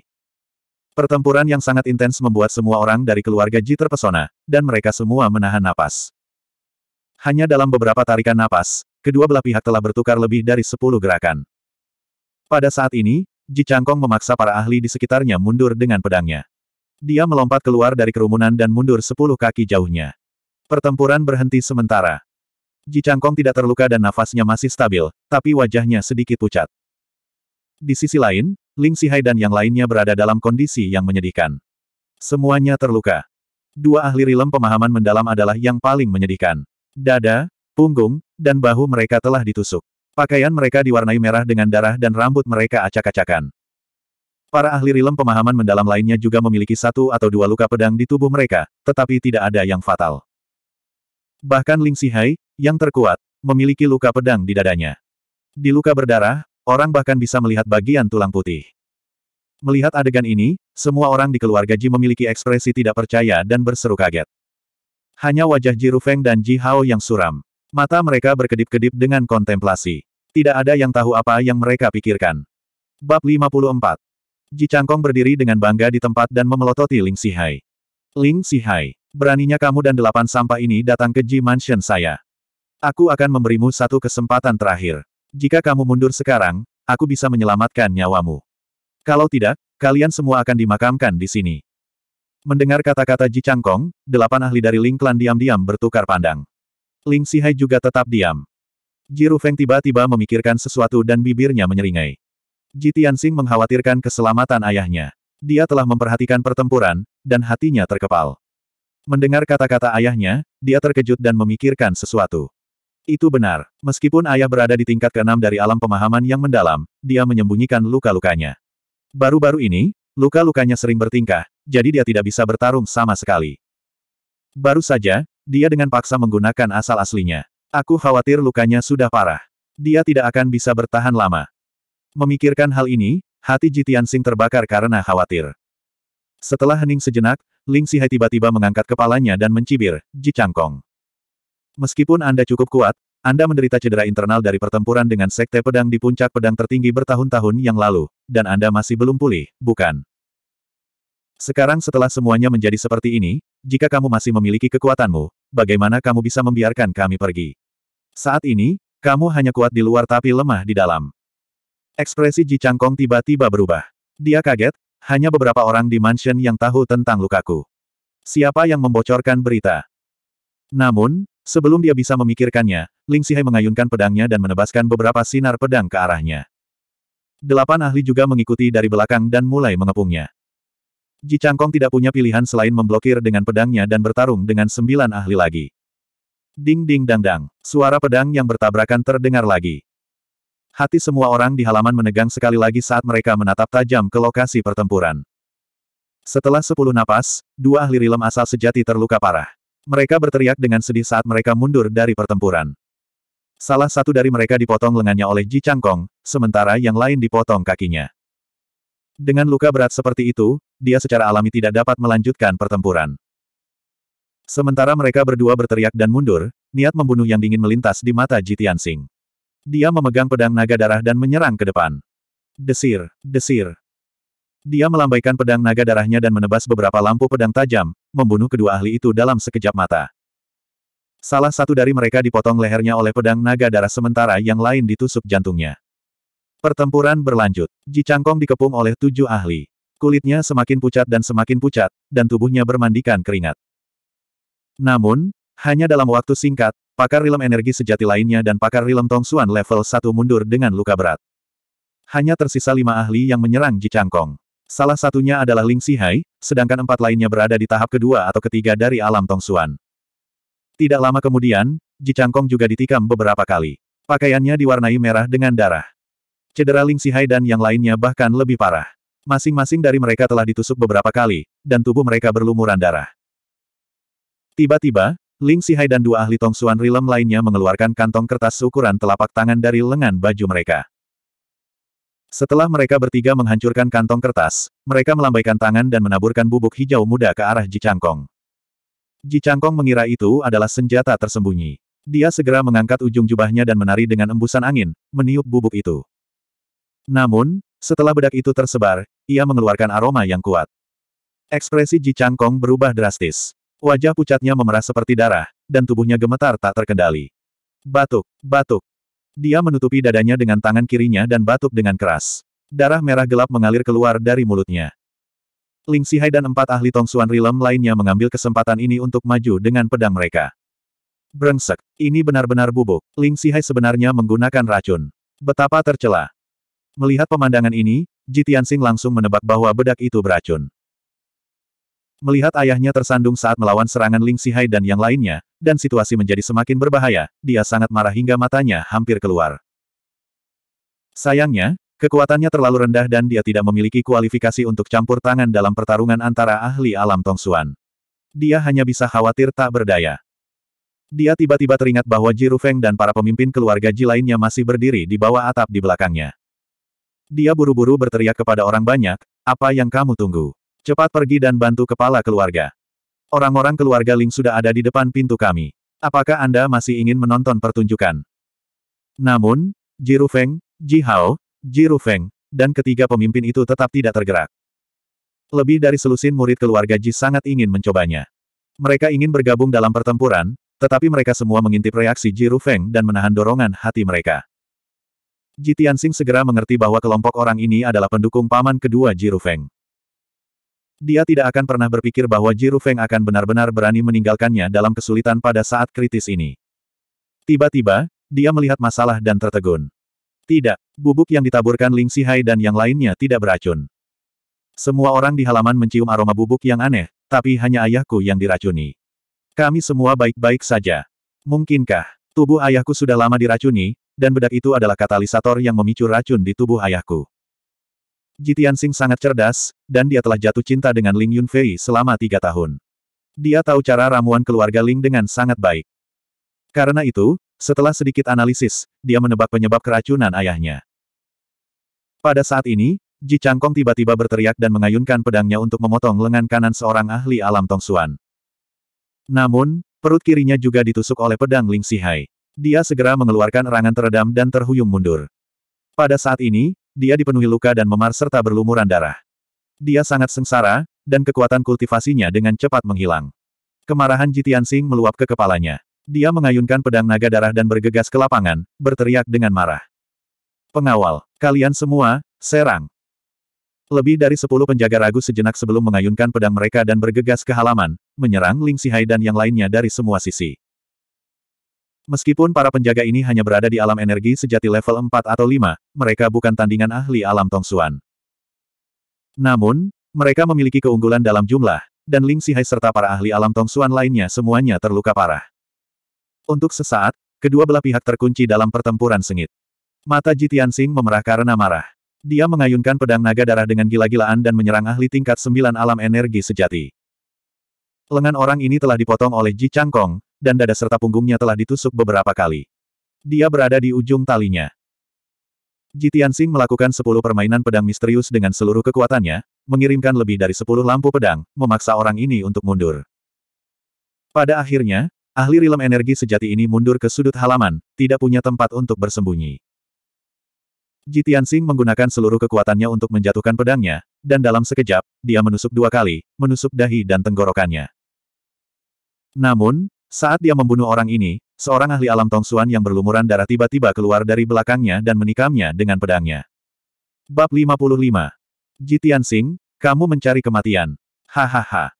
Pertempuran yang sangat intens membuat semua orang dari keluarga Ji terpesona, dan mereka semua menahan napas. Hanya dalam beberapa tarikan napas, kedua belah pihak telah bertukar lebih dari 10 gerakan. Pada saat ini, Ji Changkong memaksa para ahli di sekitarnya mundur dengan pedangnya. Dia melompat keluar dari kerumunan dan mundur sepuluh kaki jauhnya. Pertempuran berhenti sementara. Ji Changkong tidak terluka dan nafasnya masih stabil, tapi wajahnya sedikit pucat. Di sisi lain, Ling Sihai dan yang lainnya berada dalam kondisi yang menyedihkan. Semuanya terluka. Dua ahli rilem pemahaman mendalam adalah yang paling menyedihkan. Dada, punggung, dan bahu mereka telah ditusuk. Pakaian mereka diwarnai merah dengan darah dan rambut mereka acak-acakan. Para ahli rilem pemahaman mendalam lainnya juga memiliki satu atau dua luka pedang di tubuh mereka, tetapi tidak ada yang fatal. Bahkan Ling Sihai, yang terkuat, memiliki luka pedang di dadanya. Di luka berdarah, orang bahkan bisa melihat bagian tulang putih. Melihat adegan ini, semua orang di keluarga Ji memiliki ekspresi tidak percaya dan berseru kaget. Hanya wajah Ji Rufeng dan Ji Hao yang suram. Mata mereka berkedip-kedip dengan kontemplasi. Tidak ada yang tahu apa yang mereka pikirkan. Bab 54 Ji Changkong berdiri dengan bangga di tempat dan memelototi Ling Sihai. Ling Sihai, beraninya kamu dan delapan sampah ini datang ke Ji Mansion saya. Aku akan memberimu satu kesempatan terakhir. Jika kamu mundur sekarang, aku bisa menyelamatkan nyawamu. Kalau tidak, kalian semua akan dimakamkan di sini. Mendengar kata-kata Ji Changkong, delapan ahli dari Ling Klan diam-diam bertukar pandang. Ling Sihai juga tetap diam. Ji Rufeng tiba-tiba memikirkan sesuatu dan bibirnya menyeringai. Ji Tianxing mengkhawatirkan keselamatan ayahnya. Dia telah memperhatikan pertempuran, dan hatinya terkepal. Mendengar kata-kata ayahnya, dia terkejut dan memikirkan sesuatu. Itu benar, meskipun ayah berada di tingkat keenam dari alam pemahaman yang mendalam, dia menyembunyikan luka-lukanya. Baru-baru ini, luka-lukanya sering bertingkah, jadi dia tidak bisa bertarung sama sekali. Baru saja, dia dengan paksa menggunakan asal aslinya. Aku khawatir lukanya sudah parah. Dia tidak akan bisa bertahan lama. Memikirkan hal ini, hati Jitian sing terbakar karena khawatir. Setelah hening sejenak, Ling Sihai tiba-tiba mengangkat kepalanya dan mencibir, Ji Changkong. Meskipun Anda cukup kuat, Anda menderita cedera internal dari pertempuran dengan Sekte Pedang di puncak pedang tertinggi bertahun-tahun yang lalu, dan Anda masih belum pulih, bukan? Sekarang setelah semuanya menjadi seperti ini, jika kamu masih memiliki kekuatanmu, bagaimana kamu bisa membiarkan kami pergi? Saat ini, kamu hanya kuat di luar tapi lemah di dalam. Ekspresi Ji Changkong tiba-tiba berubah. Dia kaget, hanya beberapa orang di mansion yang tahu tentang Lukaku. Siapa yang membocorkan berita? Namun, sebelum dia bisa memikirkannya, Ling Sihai mengayunkan pedangnya dan menebaskan beberapa sinar pedang ke arahnya. Delapan ahli juga mengikuti dari belakang dan mulai mengepungnya. Ji Changkong tidak punya pilihan selain memblokir dengan pedangnya dan bertarung dengan sembilan ahli lagi. Ding ding dang dang, suara pedang yang bertabrakan terdengar lagi. Hati semua orang di halaman menegang sekali lagi saat mereka menatap tajam ke lokasi pertempuran. Setelah sepuluh napas, dua ahli rilem asal sejati terluka parah. Mereka berteriak dengan sedih saat mereka mundur dari pertempuran. Salah satu dari mereka dipotong lengannya oleh Ji Changkong, sementara yang lain dipotong kakinya. Dengan luka berat seperti itu, dia secara alami tidak dapat melanjutkan pertempuran. Sementara mereka berdua berteriak dan mundur, niat membunuh yang dingin melintas di mata Ji Tianxing. Dia memegang pedang naga darah dan menyerang ke depan. Desir, desir. Dia melambaikan pedang naga darahnya dan menebas beberapa lampu pedang tajam, membunuh kedua ahli itu dalam sekejap mata. Salah satu dari mereka dipotong lehernya oleh pedang naga darah sementara yang lain ditusuk jantungnya. Pertempuran berlanjut. Ji Changkong dikepung oleh tujuh ahli. Kulitnya semakin pucat dan semakin pucat, dan tubuhnya bermandikan keringat. Namun, hanya dalam waktu singkat, Pakar Rilem Energi sejati lainnya dan pakar Rilem Tong Suan level 1 mundur dengan luka berat. Hanya tersisa lima ahli yang menyerang Ji Changkong. Salah satunya adalah Ling Sihai, sedangkan empat lainnya berada di tahap kedua atau ketiga dari alam Tong Suan. Tidak lama kemudian, Ji Changkong juga ditikam beberapa kali. Pakaiannya diwarnai merah dengan darah. Cedera Ling Sihai dan yang lainnya bahkan lebih parah. Masing-masing dari mereka telah ditusuk beberapa kali, dan tubuh mereka berlumuran darah. Tiba-tiba, Ling Sihai dan dua ahli Tong Suan Rilem lainnya mengeluarkan kantong kertas seukuran telapak tangan dari lengan baju mereka. Setelah mereka bertiga menghancurkan kantong kertas, mereka melambaikan tangan dan menaburkan bubuk hijau muda ke arah Ji Ji Kong mengira itu adalah senjata tersembunyi. Dia segera mengangkat ujung jubahnya dan menari dengan embusan angin, meniup bubuk itu. Namun, setelah bedak itu tersebar, ia mengeluarkan aroma yang kuat. Ekspresi Ji Changkong berubah drastis. Wajah pucatnya memerah seperti darah, dan tubuhnya gemetar tak terkendali. Batuk, batuk. Dia menutupi dadanya dengan tangan kirinya dan batuk dengan keras. Darah merah gelap mengalir keluar dari mulutnya. Ling Sihai dan empat ahli Tong Suan Rilem lainnya mengambil kesempatan ini untuk maju dengan pedang mereka. Brengsek, ini benar-benar bubuk. Ling Sihai sebenarnya menggunakan racun. Betapa tercela. Melihat pemandangan ini, Ji Tianxing langsung menebak bahwa bedak itu beracun. Melihat ayahnya tersandung saat melawan serangan Ling Sihai dan yang lainnya, dan situasi menjadi semakin berbahaya, dia sangat marah hingga matanya hampir keluar. Sayangnya, kekuatannya terlalu rendah dan dia tidak memiliki kualifikasi untuk campur tangan dalam pertarungan antara ahli alam Tongsuan. Dia hanya bisa khawatir tak berdaya. Dia tiba-tiba teringat bahwa Ji Rufeng dan para pemimpin keluarga Ji lainnya masih berdiri di bawah atap di belakangnya. Dia buru-buru berteriak kepada orang banyak, apa yang kamu tunggu? Cepat pergi dan bantu kepala keluarga. Orang-orang keluarga Ling sudah ada di depan pintu kami. Apakah Anda masih ingin menonton pertunjukan? Namun, Jiru Feng, Ji Hao, Jiru Feng, dan ketiga pemimpin itu tetap tidak tergerak. Lebih dari selusin murid keluarga Ji sangat ingin mencobanya. Mereka ingin bergabung dalam pertempuran, tetapi mereka semua mengintip reaksi Jiru Feng dan menahan dorongan hati mereka. Ji Tianxing segera mengerti bahwa kelompok orang ini adalah pendukung paman kedua Jiru Feng. Dia tidak akan pernah berpikir bahwa Jiru Feng akan benar-benar berani meninggalkannya dalam kesulitan pada saat kritis ini. Tiba-tiba, dia melihat masalah dan tertegun. Tidak, bubuk yang ditaburkan Ling Sihai dan yang lainnya tidak beracun. Semua orang di halaman mencium aroma bubuk yang aneh, tapi hanya ayahku yang diracuni. Kami semua baik-baik saja. Mungkinkah, tubuh ayahku sudah lama diracuni, dan bedak itu adalah katalisator yang memicu racun di tubuh ayahku. Jitian Sing sangat cerdas, dan dia telah jatuh cinta dengan Ling Yunfei selama tiga tahun. Dia tahu cara ramuan keluarga Ling dengan sangat baik. Karena itu, setelah sedikit analisis, dia menebak penyebab keracunan ayahnya. Pada saat ini, Ji Changkong tiba-tiba berteriak dan mengayunkan pedangnya untuk memotong lengan kanan seorang ahli alam Tong Tongsuan. Namun, perut kirinya juga ditusuk oleh pedang Ling Sihai. Dia segera mengeluarkan erangan teredam dan terhuyung mundur. Pada saat ini, dia dipenuhi luka dan memar serta berlumuran darah. Dia sangat sengsara, dan kekuatan kultivasinya dengan cepat menghilang. Kemarahan Jitian Sing meluap ke kepalanya. Dia mengayunkan pedang naga darah dan bergegas ke lapangan, berteriak dengan marah. Pengawal, kalian semua, serang! Lebih dari sepuluh penjaga ragu sejenak sebelum mengayunkan pedang mereka dan bergegas ke halaman, menyerang Ling Sihai dan yang lainnya dari semua sisi. Meskipun para penjaga ini hanya berada di alam energi sejati level 4 atau 5, mereka bukan tandingan ahli alam Tongsuan. Namun, mereka memiliki keunggulan dalam jumlah, dan Ling Sihai serta para ahli alam Tongsuan lainnya semuanya terluka parah. Untuk sesaat, kedua belah pihak terkunci dalam pertempuran sengit. Mata Jitian Sing memerah karena marah. Dia mengayunkan pedang naga darah dengan gila-gilaan dan menyerang ahli tingkat sembilan alam energi sejati. Lengan orang ini telah dipotong oleh Ji Changkong, dan dada serta punggungnya telah ditusuk beberapa kali. Dia berada di ujung talinya. Jitian Sing melakukan sepuluh permainan pedang misterius dengan seluruh kekuatannya, mengirimkan lebih dari sepuluh lampu pedang, memaksa orang ini untuk mundur. Pada akhirnya, ahli rilem energi sejati ini mundur ke sudut halaman, tidak punya tempat untuk bersembunyi. Jitian Sing menggunakan seluruh kekuatannya untuk menjatuhkan pedangnya, dan dalam sekejap, dia menusuk dua kali, menusuk dahi dan tenggorokannya. Namun, saat dia membunuh orang ini, seorang ahli alam Tong Suan yang berlumuran darah tiba-tiba keluar dari belakangnya dan menikamnya dengan pedangnya. Bab 55. Jitian Sing, kamu mencari kematian. Hahaha.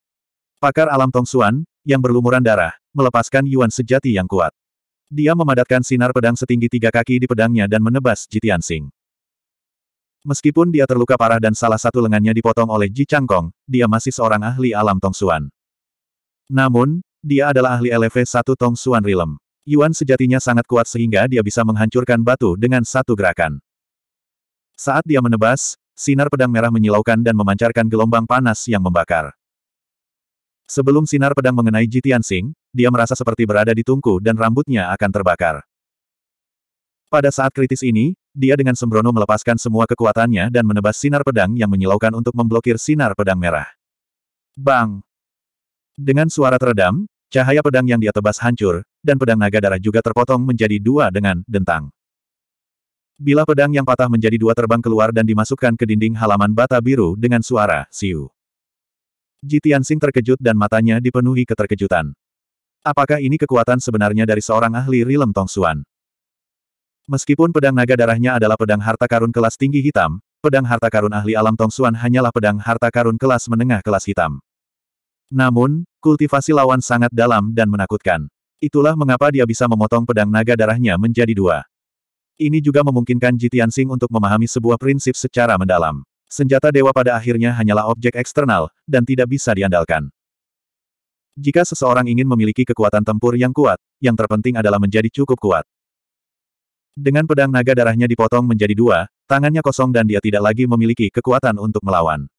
Pakar alam Tong Suan yang berlumuran darah, melepaskan Yuan sejati yang kuat. Dia memadatkan sinar pedang setinggi tiga kaki di pedangnya dan menebas Jitian Sing. Meskipun dia terluka parah dan salah satu lengannya dipotong oleh Ji Changkong, dia masih seorang ahli alam Tong Suan. Namun, dia adalah ahli LV1 Tong Suan Rilem. Yuan sejatinya sangat kuat sehingga dia bisa menghancurkan batu dengan satu gerakan. Saat dia menebas, sinar pedang merah menyilaukan dan memancarkan gelombang panas yang membakar. Sebelum sinar pedang mengenai Jitian Sing, dia merasa seperti berada di tungku dan rambutnya akan terbakar. Pada saat kritis ini, dia dengan sembrono melepaskan semua kekuatannya dan menebas sinar pedang yang menyilaukan untuk memblokir sinar pedang merah. Bang! Dengan suara teredam, cahaya pedang yang dia tebas hancur, dan pedang naga darah juga terpotong menjadi dua dengan dentang. Bila pedang yang patah menjadi dua terbang keluar dan dimasukkan ke dinding halaman bata biru dengan suara, siu. Jitian Sing terkejut dan matanya dipenuhi keterkejutan. Apakah ini kekuatan sebenarnya dari seorang ahli Rilem Tong Suan? Meskipun pedang naga darahnya adalah pedang harta karun kelas tinggi hitam, pedang harta karun ahli alam Tong Suan hanyalah pedang harta karun kelas menengah kelas hitam. Namun, Kultivasi lawan sangat dalam dan menakutkan. Itulah mengapa dia bisa memotong pedang naga darahnya menjadi dua. Ini juga memungkinkan Jitian Sing untuk memahami sebuah prinsip secara mendalam. Senjata dewa pada akhirnya hanyalah objek eksternal, dan tidak bisa diandalkan. Jika seseorang ingin memiliki kekuatan tempur yang kuat, yang terpenting adalah menjadi cukup kuat. Dengan pedang naga darahnya dipotong menjadi dua, tangannya kosong dan dia tidak lagi memiliki kekuatan untuk melawan.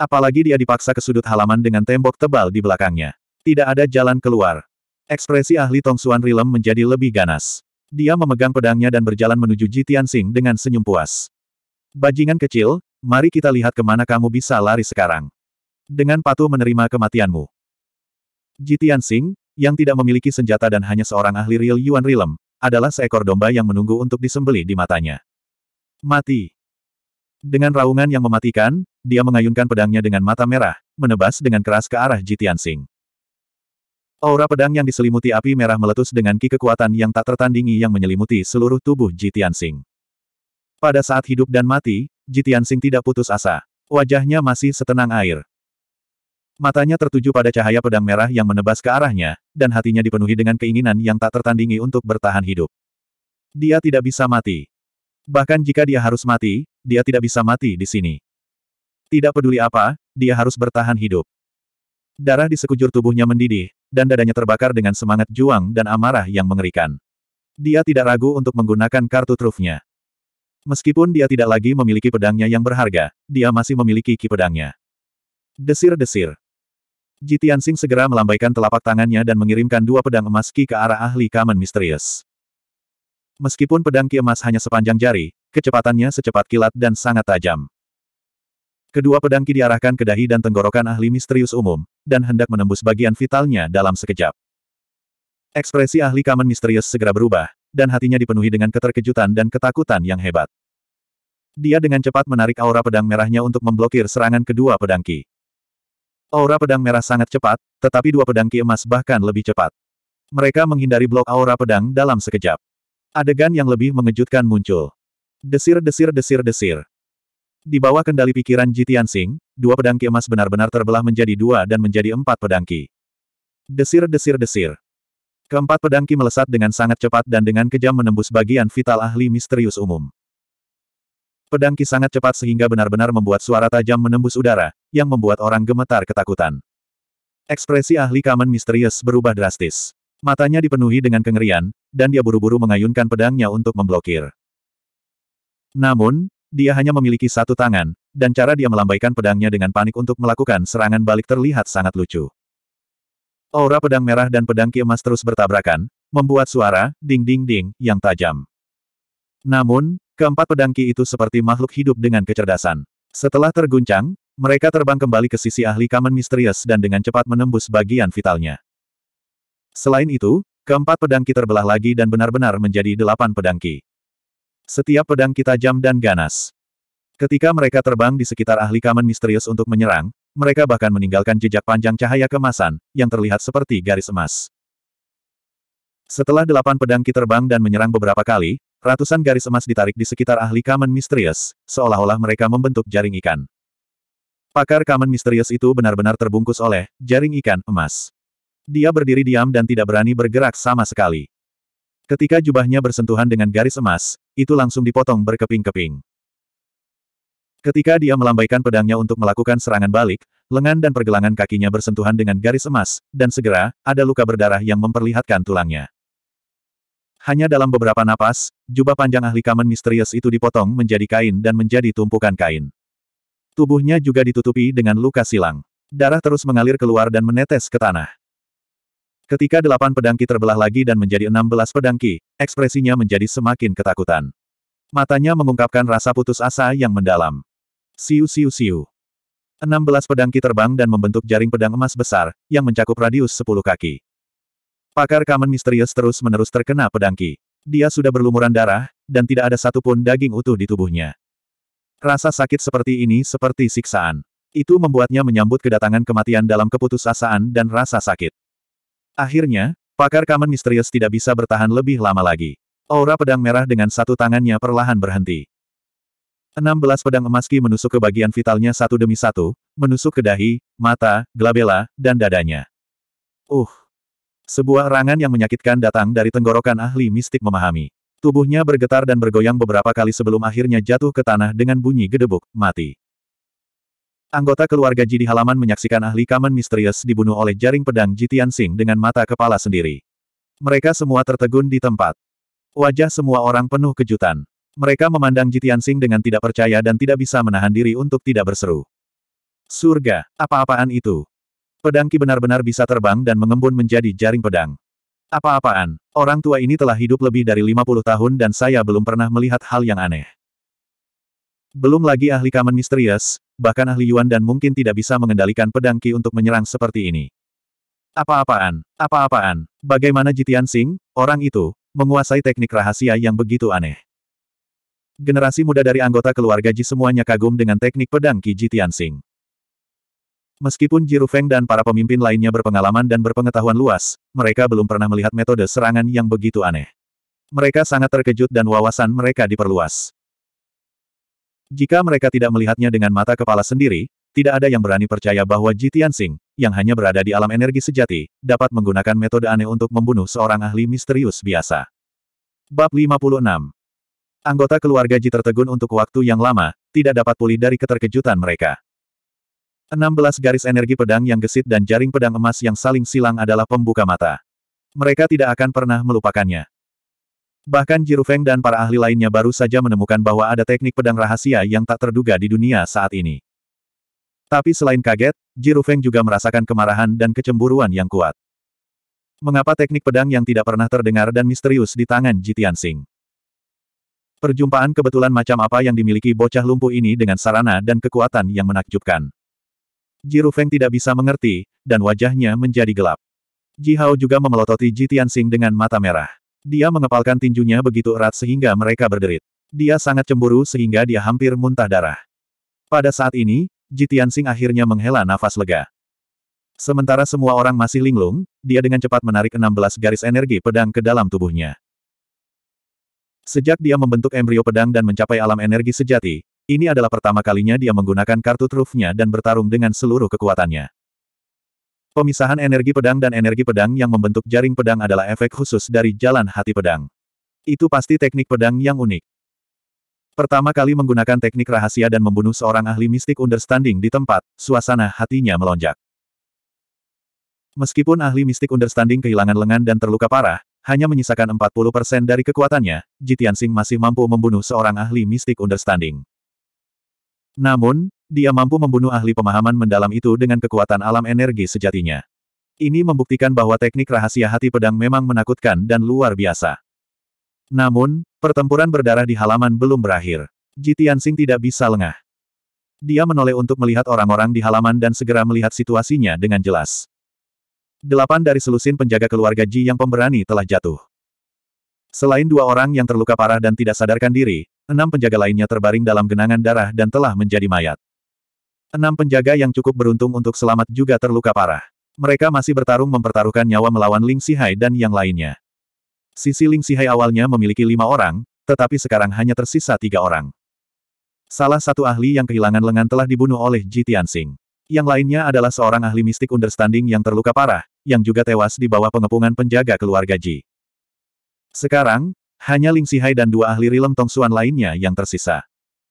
Apalagi dia dipaksa ke sudut halaman dengan tembok tebal di belakangnya. Tidak ada jalan keluar. Ekspresi ahli Tong Xuan Rilem menjadi lebih ganas. Dia memegang pedangnya dan berjalan menuju Ji Tianxing dengan senyum puas. Bajingan kecil, mari kita lihat kemana kamu bisa lari sekarang. Dengan patuh menerima kematianmu. Ji Tianxing, yang tidak memiliki senjata dan hanya seorang ahli Ril Yuan Rilem, adalah seekor domba yang menunggu untuk disembeli di matanya. Mati. Dengan raungan yang mematikan, dia mengayunkan pedangnya dengan mata merah, menebas dengan keras ke arah Jitian Sing. Aura pedang yang diselimuti api merah meletus dengan ki kekuatan yang tak tertandingi yang menyelimuti seluruh tubuh Jitian Sing. Pada saat hidup dan mati, Jitian Sing tidak putus asa. Wajahnya masih setenang air. Matanya tertuju pada cahaya pedang merah yang menebas ke arahnya, dan hatinya dipenuhi dengan keinginan yang tak tertandingi untuk bertahan hidup. Dia tidak bisa mati. Bahkan jika dia harus mati, dia tidak bisa mati di sini. Tidak peduli apa, dia harus bertahan hidup. Darah di sekujur tubuhnya mendidih, dan dadanya terbakar dengan semangat juang dan amarah yang mengerikan. Dia tidak ragu untuk menggunakan kartu trufnya. Meskipun dia tidak lagi memiliki pedangnya yang berharga, dia masih memiliki ki pedangnya. Desir-desir. Singh segera melambaikan telapak tangannya dan mengirimkan dua pedang emas ki ke arah ahli kamen misterius. Meskipun pedang ki emas hanya sepanjang jari, Kecepatannya secepat kilat dan sangat tajam. Kedua pedangki diarahkan ke dahi dan tenggorokan ahli misterius umum, dan hendak menembus bagian vitalnya dalam sekejap. Ekspresi ahli kamen misterius segera berubah, dan hatinya dipenuhi dengan keterkejutan dan ketakutan yang hebat. Dia dengan cepat menarik aura pedang merahnya untuk memblokir serangan kedua pedangki. Aura pedang merah sangat cepat, tetapi dua pedangki emas bahkan lebih cepat. Mereka menghindari blok aura pedang dalam sekejap. Adegan yang lebih mengejutkan muncul. Desir-desir-desir-desir. Di bawah kendali pikiran Jitian Singh, dua pedangki emas benar-benar terbelah menjadi dua dan menjadi empat pedangki. Desir-desir-desir. Keempat pedangki melesat dengan sangat cepat dan dengan kejam menembus bagian vital ahli misterius umum. Pedangki sangat cepat sehingga benar-benar membuat suara tajam menembus udara, yang membuat orang gemetar ketakutan. Ekspresi ahli kamen misterius berubah drastis. Matanya dipenuhi dengan kengerian, dan dia buru-buru mengayunkan pedangnya untuk memblokir. Namun, dia hanya memiliki satu tangan, dan cara dia melambaikan pedangnya dengan panik untuk melakukan serangan balik terlihat sangat lucu. Aura pedang merah dan pedang ki terus bertabrakan, membuat suara ding-ding-ding yang tajam. Namun, keempat pedang ki itu seperti makhluk hidup dengan kecerdasan. Setelah terguncang, mereka terbang kembali ke sisi ahli Kamen Misterius dan dengan cepat menembus bagian vitalnya. Selain itu, keempat pedang ki terbelah lagi dan benar-benar menjadi delapan pedang ki. Setiap pedang kita jam dan ganas. Ketika mereka terbang di sekitar ahli kamen misterius untuk menyerang, mereka bahkan meninggalkan jejak panjang cahaya kemasan, yang terlihat seperti garis emas. Setelah delapan pedang kita terbang dan menyerang beberapa kali, ratusan garis emas ditarik di sekitar ahli kamen misterius, seolah-olah mereka membentuk jaring ikan. Pakar kamen misterius itu benar-benar terbungkus oleh jaring ikan emas. Dia berdiri diam dan tidak berani bergerak sama sekali. Ketika jubahnya bersentuhan dengan garis emas, itu langsung dipotong berkeping-keping. Ketika dia melambaikan pedangnya untuk melakukan serangan balik, lengan dan pergelangan kakinya bersentuhan dengan garis emas, dan segera, ada luka berdarah yang memperlihatkan tulangnya. Hanya dalam beberapa napas, jubah panjang ahli kamen misterius itu dipotong menjadi kain dan menjadi tumpukan kain. Tubuhnya juga ditutupi dengan luka silang. Darah terus mengalir keluar dan menetes ke tanah. Ketika delapan pedangki terbelah lagi dan menjadi enam belas pedangki, ekspresinya menjadi semakin ketakutan. Matanya mengungkapkan rasa putus asa yang mendalam. Siu siu siu. Enam belas pedangki terbang dan membentuk jaring pedang emas besar, yang mencakup radius sepuluh kaki. Pakar Kamen misterius terus-menerus terkena pedangki. Dia sudah berlumuran darah, dan tidak ada satupun daging utuh di tubuhnya. Rasa sakit seperti ini seperti siksaan. Itu membuatnya menyambut kedatangan kematian dalam keputusasaan dan rasa sakit. Akhirnya, pakar kamen misterius tidak bisa bertahan lebih lama lagi. Aura pedang merah dengan satu tangannya perlahan berhenti. 16 pedang emas Ki menusuk ke bagian vitalnya satu demi satu, menusuk ke dahi, mata, glabella, dan dadanya. Uh! Sebuah rangan yang menyakitkan datang dari tenggorokan ahli mistik memahami. Tubuhnya bergetar dan bergoyang beberapa kali sebelum akhirnya jatuh ke tanah dengan bunyi gedebuk, mati. Anggota keluarga Ji di halaman menyaksikan ahli Kamen Misterius dibunuh oleh jaring pedang Ji Tianxing dengan mata kepala sendiri. Mereka semua tertegun di tempat. Wajah semua orang penuh kejutan. Mereka memandang Ji Tianxing dengan tidak percaya dan tidak bisa menahan diri untuk tidak berseru. Surga, apa-apaan itu? Pedang Ki benar-benar bisa terbang dan mengembun menjadi jaring pedang. Apa-apaan, orang tua ini telah hidup lebih dari 50 tahun dan saya belum pernah melihat hal yang aneh. Belum lagi ahli kamen misterius, bahkan ahli Yuan dan mungkin tidak bisa mengendalikan pedang Qi untuk menyerang seperti ini. Apa-apaan, apa-apaan, bagaimana Jitian Sing, orang itu, menguasai teknik rahasia yang begitu aneh. Generasi muda dari anggota keluarga Ji semuanya kagum dengan teknik pedang Qi Jitian Sing. Meskipun Jiru Feng dan para pemimpin lainnya berpengalaman dan berpengetahuan luas, mereka belum pernah melihat metode serangan yang begitu aneh. Mereka sangat terkejut dan wawasan mereka diperluas. Jika mereka tidak melihatnya dengan mata kepala sendiri, tidak ada yang berani percaya bahwa Ji Tianxing, yang hanya berada di alam energi sejati, dapat menggunakan metode aneh untuk membunuh seorang ahli misterius biasa. Bab 56 Anggota keluarga Ji tertegun untuk waktu yang lama, tidak dapat pulih dari keterkejutan mereka. 16 garis energi pedang yang gesit dan jaring pedang emas yang saling silang adalah pembuka mata. Mereka tidak akan pernah melupakannya. Bahkan Jirufeng dan para ahli lainnya baru saja menemukan bahwa ada teknik pedang rahasia yang tak terduga di dunia saat ini. Tapi selain kaget, Jirufeng juga merasakan kemarahan dan kecemburuan yang kuat. Mengapa teknik pedang yang tidak pernah terdengar dan misterius di tangan Jitian Sing? Perjumpaan kebetulan macam apa yang dimiliki bocah lumpuh ini dengan sarana dan kekuatan yang menakjubkan. Jirufeng tidak bisa mengerti, dan wajahnya menjadi gelap. Ji Hao juga memelototi Jitian Sing dengan mata merah. Dia mengepalkan tinjunya begitu erat sehingga mereka berderit. Dia sangat cemburu sehingga dia hampir muntah darah. Pada saat ini, Jitian Sing akhirnya menghela nafas lega. Sementara semua orang masih linglung, dia dengan cepat menarik 16 garis energi pedang ke dalam tubuhnya. Sejak dia membentuk embrio pedang dan mencapai alam energi sejati, ini adalah pertama kalinya dia menggunakan kartu trufnya dan bertarung dengan seluruh kekuatannya. Pemisahan energi pedang dan energi pedang yang membentuk jaring pedang adalah efek khusus dari jalan hati pedang. Itu pasti teknik pedang yang unik. Pertama kali menggunakan teknik rahasia dan membunuh seorang ahli mistik understanding di tempat, suasana hatinya melonjak. Meskipun ahli mistik understanding kehilangan lengan dan terluka parah, hanya menyisakan 40% dari kekuatannya, Jitian Sing masih mampu membunuh seorang ahli mistik understanding. Namun, dia mampu membunuh ahli pemahaman mendalam itu dengan kekuatan alam energi sejatinya. Ini membuktikan bahwa teknik rahasia hati pedang memang menakutkan dan luar biasa. Namun, pertempuran berdarah di halaman belum berakhir. Jitian Sing tidak bisa lengah. Dia menoleh untuk melihat orang-orang di halaman dan segera melihat situasinya dengan jelas. Delapan dari selusin penjaga keluarga Ji yang pemberani telah jatuh. Selain dua orang yang terluka parah dan tidak sadarkan diri, enam penjaga lainnya terbaring dalam genangan darah dan telah menjadi mayat. Enam penjaga yang cukup beruntung untuk selamat juga terluka parah. Mereka masih bertarung mempertaruhkan nyawa melawan Ling Sihai dan yang lainnya. Sisi Ling Sihai awalnya memiliki lima orang, tetapi sekarang hanya tersisa tiga orang. Salah satu ahli yang kehilangan lengan telah dibunuh oleh Ji Tianxing. Yang lainnya adalah seorang ahli mistik understanding yang terluka parah, yang juga tewas di bawah pengepungan penjaga keluarga Ji. Sekarang, hanya Ling Sihai dan dua ahli Rilem Tongsuan lainnya yang tersisa.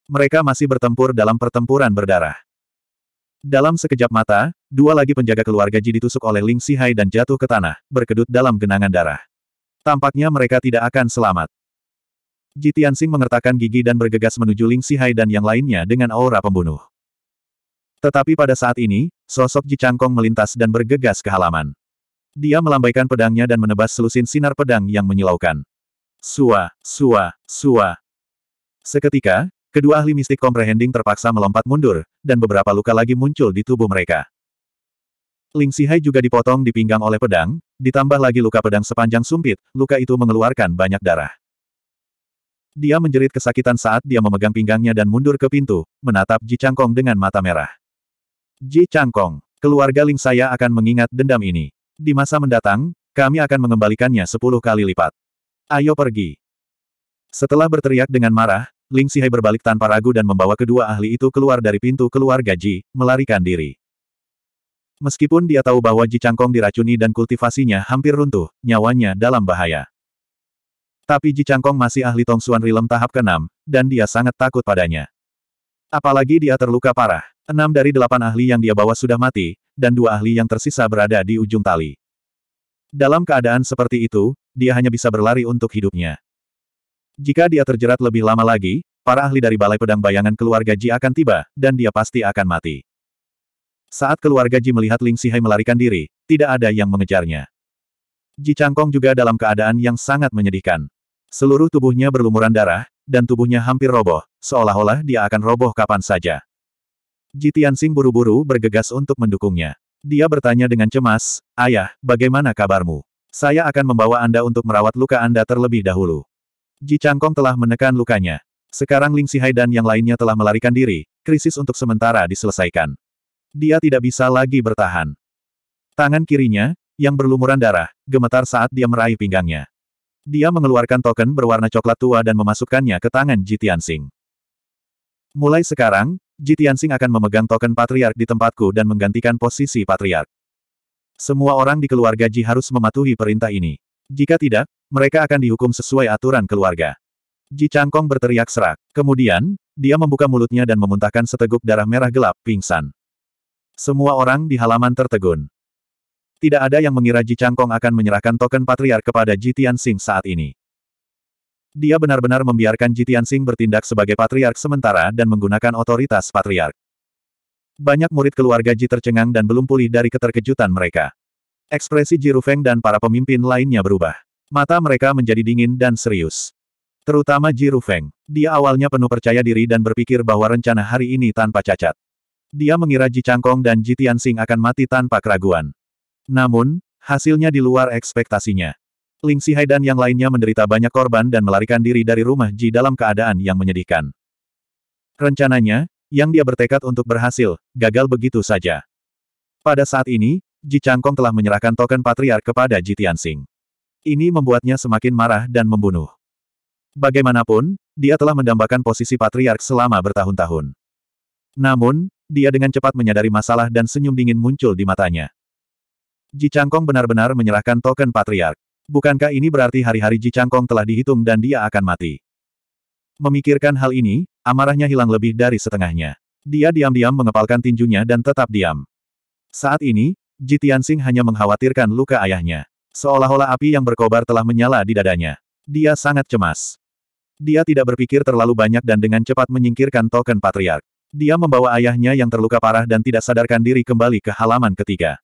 Mereka masih bertempur dalam pertempuran berdarah. Dalam sekejap mata, dua lagi penjaga keluarga Ji ditusuk oleh Ling Sihai dan jatuh ke tanah, berkedut dalam genangan darah. Tampaknya mereka tidak akan selamat. Ji Tianxing mengertakkan gigi dan bergegas menuju Ling Sihai dan yang lainnya dengan aura pembunuh. Tetapi pada saat ini, sosok Ji Changkong melintas dan bergegas ke halaman. Dia melambaikan pedangnya dan menebas selusin sinar pedang yang menyilaukan. Sua, sua, sua. Seketika, Kedua ahli mistik komprehending terpaksa melompat mundur, dan beberapa luka lagi muncul di tubuh mereka. Ling Sihai juga dipotong di pinggang oleh pedang, ditambah lagi luka pedang sepanjang sumpit, luka itu mengeluarkan banyak darah. Dia menjerit kesakitan saat dia memegang pinggangnya dan mundur ke pintu, menatap Ji Changkong dengan mata merah. Ji Changkong, keluarga Ling saya akan mengingat dendam ini. Di masa mendatang, kami akan mengembalikannya sepuluh kali lipat. Ayo pergi. Setelah berteriak dengan marah, Ling Sihai berbalik tanpa ragu dan membawa kedua ahli itu keluar dari pintu keluar gaji, melarikan diri. Meskipun dia tahu bahwa Ji Changkong diracuni dan kultivasinya hampir runtuh, nyawanya dalam bahaya. Tapi Ji Changkong masih ahli Tong Suan Rilem tahap ke-6, dan dia sangat takut padanya. Apalagi dia terluka parah. Enam dari delapan ahli yang dia bawa sudah mati, dan dua ahli yang tersisa berada di ujung tali. Dalam keadaan seperti itu, dia hanya bisa berlari untuk hidupnya. Jika dia terjerat lebih lama lagi, para ahli dari Balai Pedang Bayangan keluarga Ji akan tiba, dan dia pasti akan mati. Saat keluarga Ji melihat Ling Sihai melarikan diri, tidak ada yang mengejarnya. Ji Changkong juga dalam keadaan yang sangat menyedihkan. Seluruh tubuhnya berlumuran darah, dan tubuhnya hampir roboh, seolah-olah dia akan roboh kapan saja. Ji Tianxing buru-buru bergegas untuk mendukungnya. Dia bertanya dengan cemas, Ayah, bagaimana kabarmu? Saya akan membawa Anda untuk merawat luka Anda terlebih dahulu. Ji Changkong telah menekan lukanya. Sekarang Ling Sihai dan yang lainnya telah melarikan diri, krisis untuk sementara diselesaikan. Dia tidak bisa lagi bertahan. Tangan kirinya, yang berlumuran darah, gemetar saat dia meraih pinggangnya. Dia mengeluarkan token berwarna coklat tua dan memasukkannya ke tangan Ji Tianxing. Mulai sekarang, Ji Tianxing akan memegang token patriark di tempatku dan menggantikan posisi patriark. Semua orang di keluarga Ji harus mematuhi perintah ini. Jika tidak, mereka akan dihukum sesuai aturan keluarga. Ji Changkong berteriak serak. Kemudian, dia membuka mulutnya dan memuntahkan seteguk darah merah gelap, pingsan. Semua orang di halaman tertegun. Tidak ada yang mengira Ji Changkong akan menyerahkan token patriark kepada Ji Tianxing saat ini. Dia benar-benar membiarkan Ji Tianxing bertindak sebagai patriark sementara dan menggunakan otoritas patriark. Banyak murid keluarga Ji tercengang dan belum pulih dari keterkejutan mereka. Ekspresi Ji Rufeng dan para pemimpin lainnya berubah. Mata mereka menjadi dingin dan serius. Terutama Ji Rufeng. Dia awalnya penuh percaya diri dan berpikir bahwa rencana hari ini tanpa cacat. Dia mengira Ji Changkong dan Ji Tianxing akan mati tanpa keraguan. Namun, hasilnya di luar ekspektasinya. Ling Sihai dan yang lainnya menderita banyak korban dan melarikan diri dari rumah Ji dalam keadaan yang menyedihkan. Rencananya, yang dia bertekad untuk berhasil, gagal begitu saja. Pada saat ini, Ji Changkong telah menyerahkan token patriark kepada Ji Tianxing. Ini membuatnya semakin marah dan membunuh. Bagaimanapun, dia telah mendambakan posisi patriark selama bertahun-tahun. Namun, dia dengan cepat menyadari masalah dan senyum dingin muncul di matanya. Ji Changkong benar-benar menyerahkan token patriark. Bukankah ini berarti hari-hari Ji Changkong telah dihitung dan dia akan mati? Memikirkan hal ini, amarahnya hilang lebih dari setengahnya. Dia diam-diam mengepalkan tinjunya dan tetap diam. Saat ini, Ji Tianxing hanya mengkhawatirkan luka ayahnya. Seolah-olah api yang berkobar telah menyala di dadanya. Dia sangat cemas. Dia tidak berpikir terlalu banyak dan dengan cepat menyingkirkan token patriark. Dia membawa ayahnya yang terluka parah dan tidak sadarkan diri kembali ke halaman ketiga.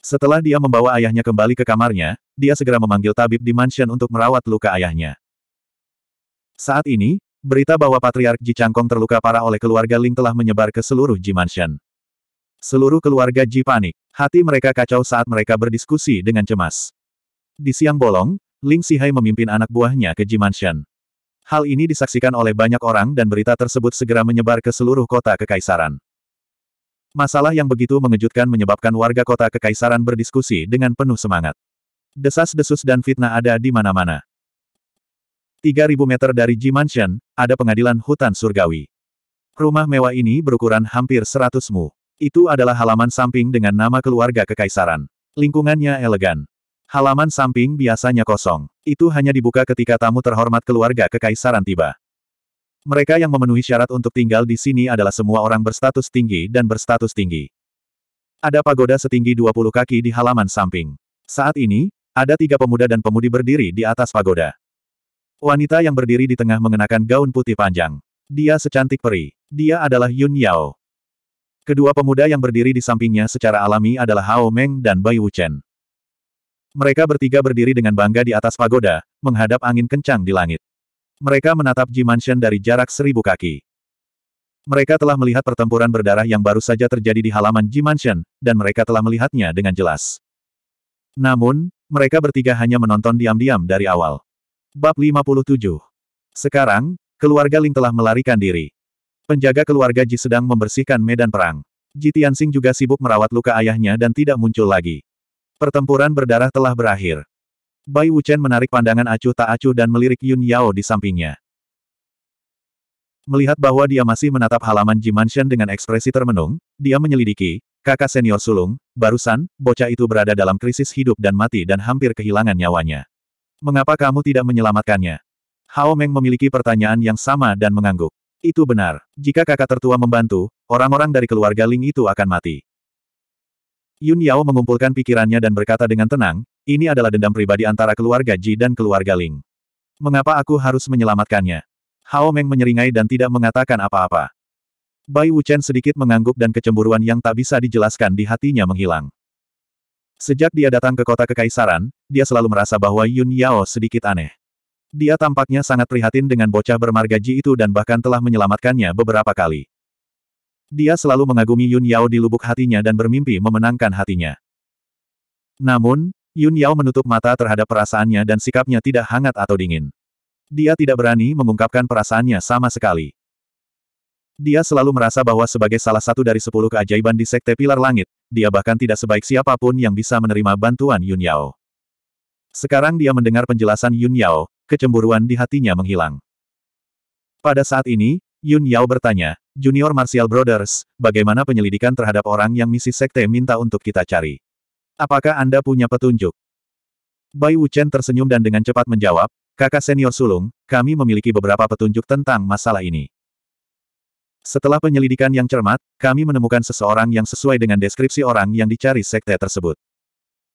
Setelah dia membawa ayahnya kembali ke kamarnya, dia segera memanggil tabib di mansion untuk merawat luka ayahnya. Saat ini, berita bahwa Patriark Ji Cangkong terluka parah oleh keluarga Ling telah menyebar ke seluruh Ji Mansion. Seluruh keluarga Ji panik. Hati mereka kacau saat mereka berdiskusi dengan cemas. Di siang bolong, Ling Sihai memimpin anak buahnya ke Ji Mansion. Hal ini disaksikan oleh banyak orang dan berita tersebut segera menyebar ke seluruh kota kekaisaran. Masalah yang begitu mengejutkan menyebabkan warga kota kekaisaran berdiskusi dengan penuh semangat. Desas-desus dan fitnah ada di mana-mana. 3000 meter dari Ji Mansion, ada pengadilan hutan surgawi. Rumah mewah ini berukuran hampir 100 mu. Itu adalah halaman samping dengan nama keluarga kekaisaran. Lingkungannya elegan. Halaman samping biasanya kosong. Itu hanya dibuka ketika tamu terhormat keluarga kekaisaran tiba. Mereka yang memenuhi syarat untuk tinggal di sini adalah semua orang berstatus tinggi dan berstatus tinggi. Ada pagoda setinggi 20 kaki di halaman samping. Saat ini, ada tiga pemuda dan pemudi berdiri di atas pagoda. Wanita yang berdiri di tengah mengenakan gaun putih panjang. Dia secantik peri. Dia adalah Yun Yao. Kedua pemuda yang berdiri di sampingnya secara alami adalah Hao Meng dan Bai Wuchen. Mereka bertiga berdiri dengan bangga di atas pagoda, menghadap angin kencang di langit. Mereka menatap Ji Mansion dari jarak seribu kaki. Mereka telah melihat pertempuran berdarah yang baru saja terjadi di halaman Ji Mansion, dan mereka telah melihatnya dengan jelas. Namun, mereka bertiga hanya menonton diam-diam dari awal. Bab 57 Sekarang, keluarga Ling telah melarikan diri. Penjaga keluarga Ji sedang membersihkan medan perang. Ji Tianxing juga sibuk merawat luka ayahnya dan tidak muncul lagi. Pertempuran berdarah telah berakhir. Bai Wuchen menarik pandangan acuh tak acuh dan melirik Yun Yao di sampingnya. Melihat bahwa dia masih menatap halaman Ji Mansion dengan ekspresi termenung, dia menyelidiki, kakak senior sulung, barusan, bocah itu berada dalam krisis hidup dan mati dan hampir kehilangan nyawanya. Mengapa kamu tidak menyelamatkannya? Hao Meng memiliki pertanyaan yang sama dan mengangguk. Itu benar. Jika kakak tertua membantu, orang-orang dari keluarga Ling itu akan mati. Yun Yao mengumpulkan pikirannya dan berkata dengan tenang, ini adalah dendam pribadi antara keluarga Ji dan keluarga Ling. Mengapa aku harus menyelamatkannya? Hao Meng menyeringai dan tidak mengatakan apa-apa. Bai Wuchen sedikit mengangguk dan kecemburuan yang tak bisa dijelaskan di hatinya menghilang. Sejak dia datang ke kota kekaisaran, dia selalu merasa bahwa Yun Yao sedikit aneh. Dia tampaknya sangat prihatin dengan bocah bermarga Ji itu dan bahkan telah menyelamatkannya beberapa kali. Dia selalu mengagumi Yun Yao di lubuk hatinya dan bermimpi memenangkan hatinya. Namun, Yun Yao menutup mata terhadap perasaannya dan sikapnya tidak hangat atau dingin. Dia tidak berani mengungkapkan perasaannya sama sekali. Dia selalu merasa bahwa sebagai salah satu dari sepuluh keajaiban di Sekte Pilar Langit, dia bahkan tidak sebaik siapapun yang bisa menerima bantuan Yun Yao. Sekarang dia mendengar penjelasan Yun Yao, kecemburuan di hatinya menghilang. Pada saat ini, Yun Yao bertanya, Junior Martial Brothers, bagaimana penyelidikan terhadap orang yang misi sekte minta untuk kita cari? Apakah Anda punya petunjuk? Bai Wuchen tersenyum dan dengan cepat menjawab, kakak senior sulung, kami memiliki beberapa petunjuk tentang masalah ini. Setelah penyelidikan yang cermat, kami menemukan seseorang yang sesuai dengan deskripsi orang yang dicari sekte tersebut.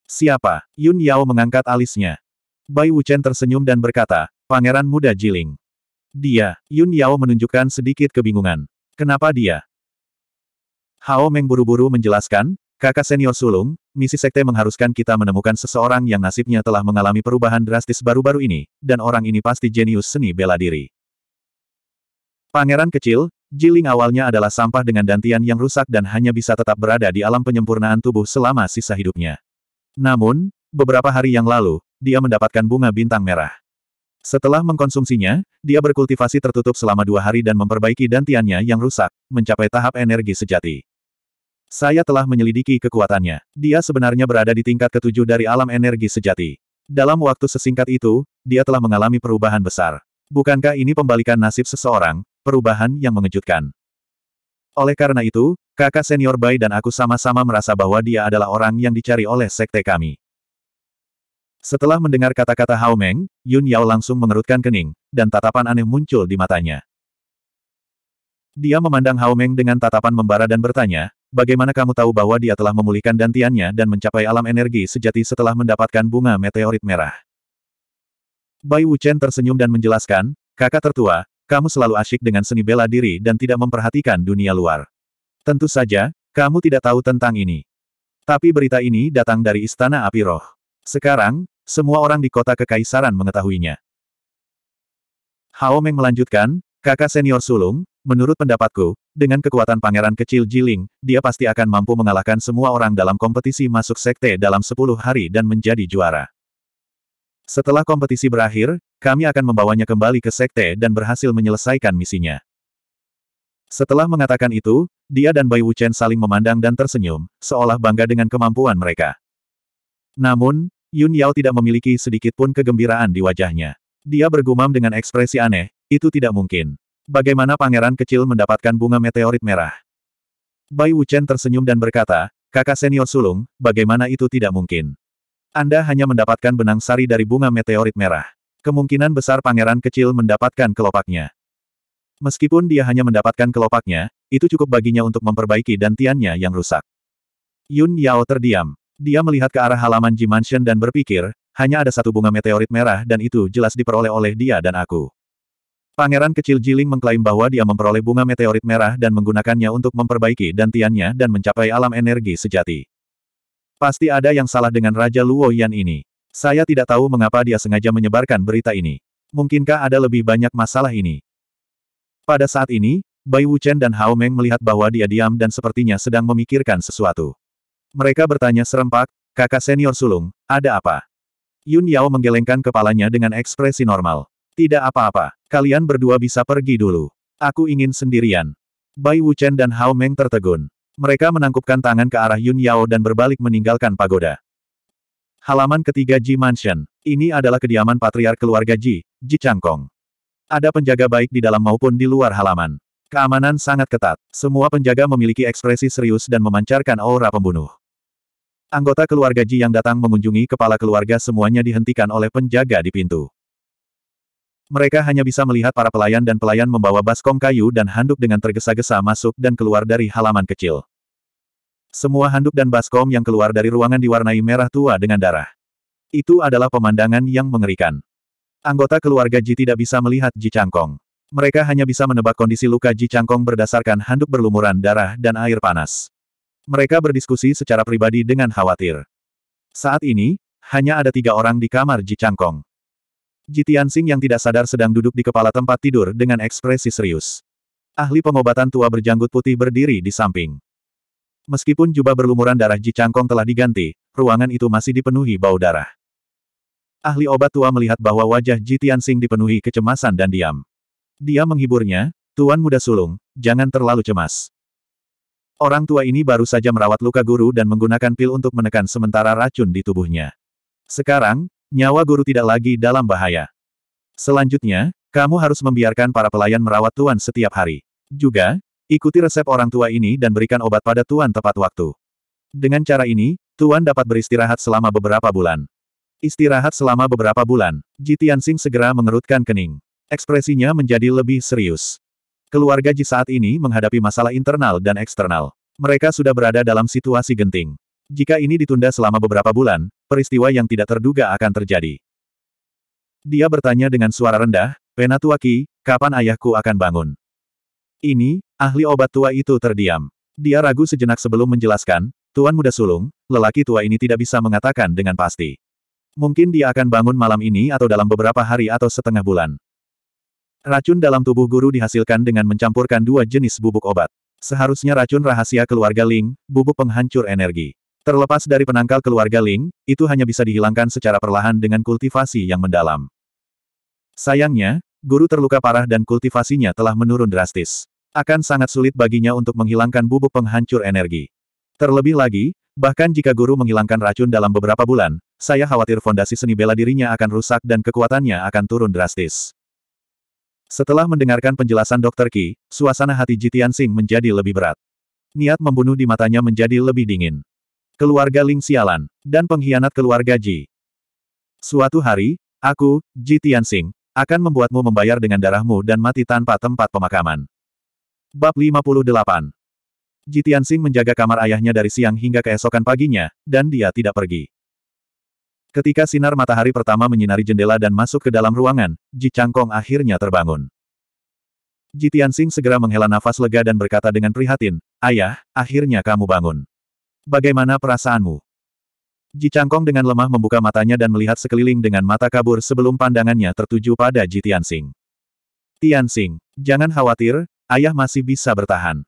Siapa? Yun Yao mengangkat alisnya. Bai Wuchen tersenyum dan berkata, Pangeran Muda Jiling. Dia, Yun Yao menunjukkan sedikit kebingungan. Kenapa dia? Hao Meng buru-buru menjelaskan, kakak senior sulung, misi sekte mengharuskan kita menemukan seseorang yang nasibnya telah mengalami perubahan drastis baru-baru ini, dan orang ini pasti jenius seni bela diri. Pangeran kecil, Jiling awalnya adalah sampah dengan dantian yang rusak dan hanya bisa tetap berada di alam penyempurnaan tubuh selama sisa hidupnya. Namun, beberapa hari yang lalu, dia mendapatkan bunga bintang merah. Setelah mengkonsumsinya, dia berkultivasi tertutup selama dua hari dan memperbaiki dantiannya yang rusak, mencapai tahap energi sejati. Saya telah menyelidiki kekuatannya. Dia sebenarnya berada di tingkat ketujuh dari alam energi sejati. Dalam waktu sesingkat itu, dia telah mengalami perubahan besar. Bukankah ini pembalikan nasib seseorang, perubahan yang mengejutkan? Oleh karena itu, kakak senior Bai dan aku sama-sama merasa bahwa dia adalah orang yang dicari oleh sekte kami. Setelah mendengar kata-kata Hao Meng, Yun Yao langsung mengerutkan kening, dan tatapan aneh muncul di matanya. Dia memandang Hao Meng dengan tatapan membara dan bertanya, bagaimana kamu tahu bahwa dia telah memulihkan dantiannya dan mencapai alam energi sejati setelah mendapatkan bunga meteorit merah? Bai Wuchen tersenyum dan menjelaskan, kakak tertua, kamu selalu asyik dengan seni bela diri dan tidak memperhatikan dunia luar. Tentu saja, kamu tidak tahu tentang ini. Tapi berita ini datang dari Istana Api Roh. Sekarang, semua orang di kota kekaisaran mengetahuinya. Hao Meng melanjutkan, kakak senior sulung, menurut pendapatku, dengan kekuatan pangeran kecil Jiling, dia pasti akan mampu mengalahkan semua orang dalam kompetisi masuk sekte dalam 10 hari dan menjadi juara. Setelah kompetisi berakhir, kami akan membawanya kembali ke sekte dan berhasil menyelesaikan misinya. Setelah mengatakan itu, dia dan Bai Wuchen saling memandang dan tersenyum, seolah bangga dengan kemampuan mereka. Namun, Yun Yao tidak memiliki sedikit pun kegembiraan di wajahnya. Dia bergumam dengan ekspresi aneh, itu tidak mungkin. Bagaimana pangeran kecil mendapatkan bunga meteorit merah? Bai Wuchen tersenyum dan berkata, kakak senior sulung, bagaimana itu tidak mungkin? Anda hanya mendapatkan benang sari dari bunga meteorit merah. Kemungkinan besar pangeran kecil mendapatkan kelopaknya. Meskipun dia hanya mendapatkan kelopaknya, itu cukup baginya untuk memperbaiki dantiannya yang rusak. Yun Yao terdiam. Dia melihat ke arah halaman g dan berpikir, hanya ada satu bunga meteorit merah dan itu jelas diperoleh oleh dia dan aku. Pangeran kecil Jiling mengklaim bahwa dia memperoleh bunga meteorit merah dan menggunakannya untuk memperbaiki dantiannya dan mencapai alam energi sejati. Pasti ada yang salah dengan Raja Luo Yan ini. Saya tidak tahu mengapa dia sengaja menyebarkan berita ini. Mungkinkah ada lebih banyak masalah ini? Pada saat ini, Bai Wuchen dan Hao Meng melihat bahwa dia diam dan sepertinya sedang memikirkan sesuatu. Mereka bertanya serempak, kakak senior sulung, ada apa? Yun Yao menggelengkan kepalanya dengan ekspresi normal. Tidak apa-apa, kalian berdua bisa pergi dulu. Aku ingin sendirian. Bai Wuchen dan Hao Meng tertegun. Mereka menangkupkan tangan ke arah Yun Yao dan berbalik meninggalkan pagoda. Halaman ketiga Ji Mansion. Ini adalah kediaman patriark keluarga Ji, Ji Changkong. Ada penjaga baik di dalam maupun di luar halaman. Keamanan sangat ketat. Semua penjaga memiliki ekspresi serius dan memancarkan aura pembunuh. Anggota keluarga Ji yang datang mengunjungi kepala keluarga semuanya dihentikan oleh penjaga di pintu. Mereka hanya bisa melihat para pelayan dan pelayan membawa baskom kayu dan handuk dengan tergesa-gesa masuk dan keluar dari halaman kecil. Semua handuk dan baskom yang keluar dari ruangan diwarnai merah tua dengan darah. Itu adalah pemandangan yang mengerikan. Anggota keluarga Ji tidak bisa melihat Ji Changkong. Mereka hanya bisa menebak kondisi luka Ji Changkong berdasarkan handuk berlumuran darah dan air panas. Mereka berdiskusi secara pribadi dengan khawatir. Saat ini, hanya ada tiga orang di kamar Ji Changkong. Ji Tianxing yang tidak sadar sedang duduk di kepala tempat tidur dengan ekspresi serius. Ahli pengobatan tua berjanggut putih berdiri di samping. Meskipun jubah berlumuran darah Ji Changkong telah diganti, ruangan itu masih dipenuhi bau darah. Ahli obat tua melihat bahwa wajah Ji Tianxing dipenuhi kecemasan dan diam. Dia menghiburnya, Tuan Muda Sulung, jangan terlalu cemas. Orang tua ini baru saja merawat luka guru dan menggunakan pil untuk menekan sementara racun di tubuhnya. Sekarang, nyawa guru tidak lagi dalam bahaya. Selanjutnya, kamu harus membiarkan para pelayan merawat tuan setiap hari. Juga, ikuti resep orang tua ini dan berikan obat pada tuan tepat waktu. Dengan cara ini, tuan dapat beristirahat selama beberapa bulan. Istirahat selama beberapa bulan, Jitian Sing segera mengerutkan kening. Ekspresinya menjadi lebih serius. Keluarga Ji saat ini menghadapi masalah internal dan eksternal. Mereka sudah berada dalam situasi genting. Jika ini ditunda selama beberapa bulan, peristiwa yang tidak terduga akan terjadi. Dia bertanya dengan suara rendah, Penatua Ki, kapan ayahku akan bangun? Ini, ahli obat tua itu terdiam. Dia ragu sejenak sebelum menjelaskan, Tuan Muda Sulung, lelaki tua ini tidak bisa mengatakan dengan pasti. Mungkin dia akan bangun malam ini atau dalam beberapa hari atau setengah bulan. Racun dalam tubuh guru dihasilkan dengan mencampurkan dua jenis bubuk obat. Seharusnya racun rahasia keluarga Ling, bubuk penghancur energi. Terlepas dari penangkal keluarga Ling, itu hanya bisa dihilangkan secara perlahan dengan kultivasi yang mendalam. Sayangnya, guru terluka parah dan kultivasinya telah menurun drastis. Akan sangat sulit baginya untuk menghilangkan bubuk penghancur energi. Terlebih lagi, bahkan jika guru menghilangkan racun dalam beberapa bulan, saya khawatir fondasi seni bela dirinya akan rusak dan kekuatannya akan turun drastis. Setelah mendengarkan penjelasan Dr. Ki, suasana hati Jitian Sing menjadi lebih berat. Niat membunuh di matanya menjadi lebih dingin. Keluarga Ling sialan dan pengkhianat keluarga Ji. Suatu hari, aku, Jitian Sing, akan membuatmu membayar dengan darahmu dan mati tanpa tempat pemakaman. Bab 58 Jitian Sing menjaga kamar ayahnya dari siang hingga keesokan paginya, dan dia tidak pergi. Ketika sinar matahari pertama menyinari jendela dan masuk ke dalam ruangan, Ji Changkong akhirnya terbangun. Ji Tianxing segera menghela nafas lega dan berkata dengan prihatin, Ayah, akhirnya kamu bangun. Bagaimana perasaanmu? Ji Changkong dengan lemah membuka matanya dan melihat sekeliling dengan mata kabur sebelum pandangannya tertuju pada Ji Tianxing. Tianxing, jangan khawatir, ayah masih bisa bertahan.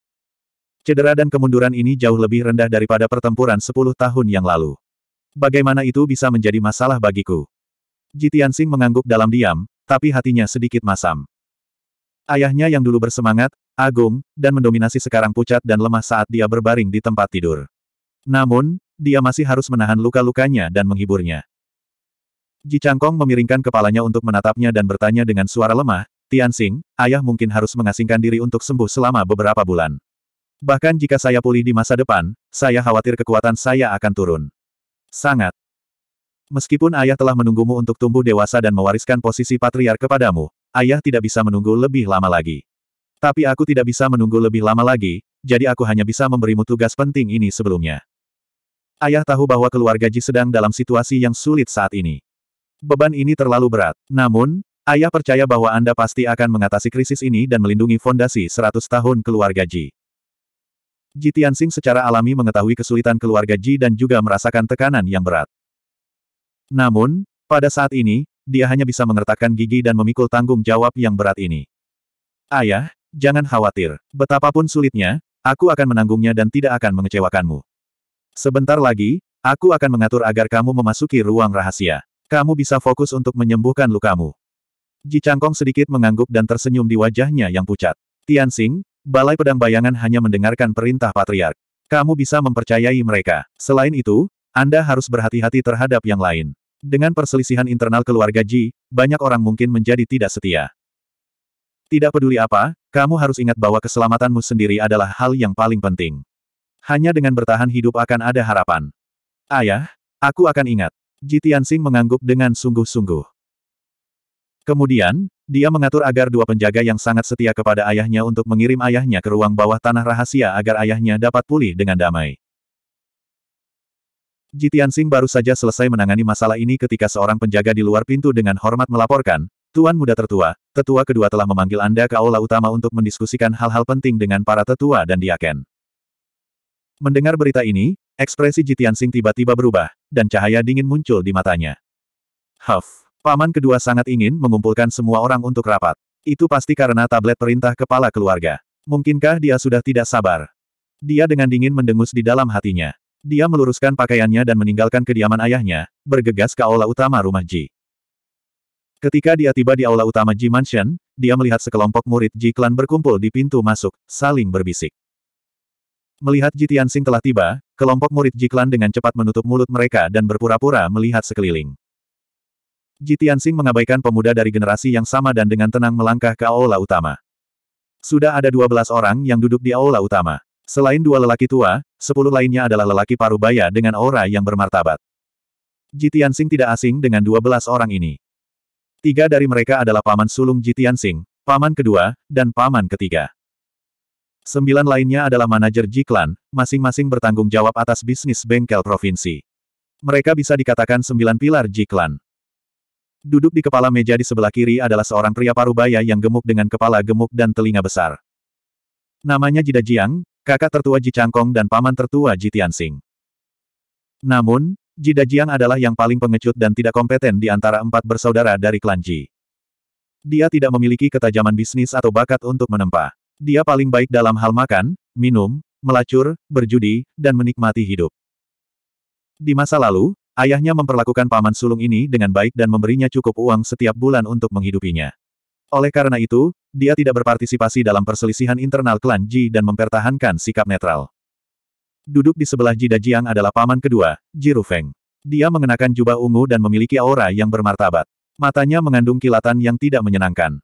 Cedera dan kemunduran ini jauh lebih rendah daripada pertempuran 10 tahun yang lalu. Bagaimana itu bisa menjadi masalah bagiku? Jitiansing mengangguk dalam diam, tapi hatinya sedikit masam. Ayahnya yang dulu bersemangat, agung, dan mendominasi sekarang pucat dan lemah saat dia berbaring di tempat tidur. Namun, dia masih harus menahan luka-lukanya dan menghiburnya. Ji Changkong memiringkan kepalanya untuk menatapnya dan bertanya dengan suara lemah, Tianxing, ayah mungkin harus mengasingkan diri untuk sembuh selama beberapa bulan. Bahkan jika saya pulih di masa depan, saya khawatir kekuatan saya akan turun. Sangat. Meskipun ayah telah menunggumu untuk tumbuh dewasa dan mewariskan posisi patriar kepadamu, ayah tidak bisa menunggu lebih lama lagi. Tapi aku tidak bisa menunggu lebih lama lagi, jadi aku hanya bisa memberimu tugas penting ini sebelumnya. Ayah tahu bahwa keluarga Ji sedang dalam situasi yang sulit saat ini. Beban ini terlalu berat. Namun, ayah percaya bahwa Anda pasti akan mengatasi krisis ini dan melindungi fondasi 100 tahun keluarga Ji. Ji Tianxing secara alami mengetahui kesulitan keluarga Ji dan juga merasakan tekanan yang berat. Namun, pada saat ini, dia hanya bisa mengertakkan gigi dan memikul tanggung jawab yang berat ini. Ayah, jangan khawatir. Betapapun sulitnya, aku akan menanggungnya dan tidak akan mengecewakanmu. Sebentar lagi, aku akan mengatur agar kamu memasuki ruang rahasia. Kamu bisa fokus untuk menyembuhkan lukamu. Ji Changkong sedikit mengangguk dan tersenyum di wajahnya yang pucat. Tianxing, Balai pedang bayangan hanya mendengarkan perintah patriark. Kamu bisa mempercayai mereka. Selain itu, Anda harus berhati-hati terhadap yang lain. Dengan perselisihan internal keluarga Ji, banyak orang mungkin menjadi tidak setia. Tidak peduli apa, kamu harus ingat bahwa keselamatanmu sendiri adalah hal yang paling penting. Hanya dengan bertahan hidup akan ada harapan. Ayah, aku akan ingat. Ji Tianxing mengangguk dengan sungguh-sungguh. Kemudian, dia mengatur agar dua penjaga yang sangat setia kepada ayahnya untuk mengirim ayahnya ke ruang bawah tanah rahasia agar ayahnya dapat pulih dengan damai. Jitian Sing baru saja selesai menangani masalah ini ketika seorang penjaga di luar pintu dengan hormat melaporkan, Tuan muda tertua, tetua kedua telah memanggil Anda ke aula utama untuk mendiskusikan hal-hal penting dengan para tetua dan diaken. Mendengar berita ini, ekspresi Jitian Sing tiba-tiba berubah, dan cahaya dingin muncul di matanya. Huff. Paman kedua sangat ingin mengumpulkan semua orang untuk rapat. Itu pasti karena tablet perintah kepala keluarga. Mungkinkah dia sudah tidak sabar? Dia dengan dingin mendengus di dalam hatinya. Dia meluruskan pakaiannya dan meninggalkan kediaman ayahnya, bergegas ke aula utama rumah Ji. Ketika dia tiba di aula utama Ji Mansion, dia melihat sekelompok murid Ji Klan berkumpul di pintu masuk, saling berbisik. Melihat Ji Tianxing telah tiba, kelompok murid Ji Klan dengan cepat menutup mulut mereka dan berpura-pura melihat sekeliling. Ji Tianxing mengabaikan pemuda dari generasi yang sama dan dengan tenang melangkah ke aula utama. Sudah ada dua belas orang yang duduk di aula utama. Selain dua lelaki tua, sepuluh lainnya adalah lelaki paruh baya dengan aura yang bermartabat. Ji Tianxing tidak asing dengan dua belas orang ini. Tiga dari mereka adalah paman sulung Ji Tianxing, paman kedua, dan paman ketiga. Sembilan lainnya adalah manajer Jiklan, masing-masing bertanggung jawab atas bisnis bengkel provinsi. Mereka bisa dikatakan sembilan pilar Jiklan. Duduk di kepala meja di sebelah kiri adalah seorang pria parubaya yang gemuk dengan kepala gemuk dan telinga besar. Namanya Jida Jiang, kakak tertua Ji Changkong dan paman tertua Ji Tianxing. Namun, Jida Jiang adalah yang paling pengecut dan tidak kompeten di antara empat bersaudara dari klan Ji. Dia tidak memiliki ketajaman bisnis atau bakat untuk menempa. Dia paling baik dalam hal makan, minum, melacur, berjudi, dan menikmati hidup. Di masa lalu, Ayahnya memperlakukan paman sulung ini dengan baik dan memberinya cukup uang setiap bulan untuk menghidupinya. Oleh karena itu, dia tidak berpartisipasi dalam perselisihan internal klan Ji dan mempertahankan sikap netral. Duduk di sebelah Ji Dajiang adalah paman kedua, Ji Rufeng. Dia mengenakan jubah ungu dan memiliki aura yang bermartabat. Matanya mengandung kilatan yang tidak menyenangkan.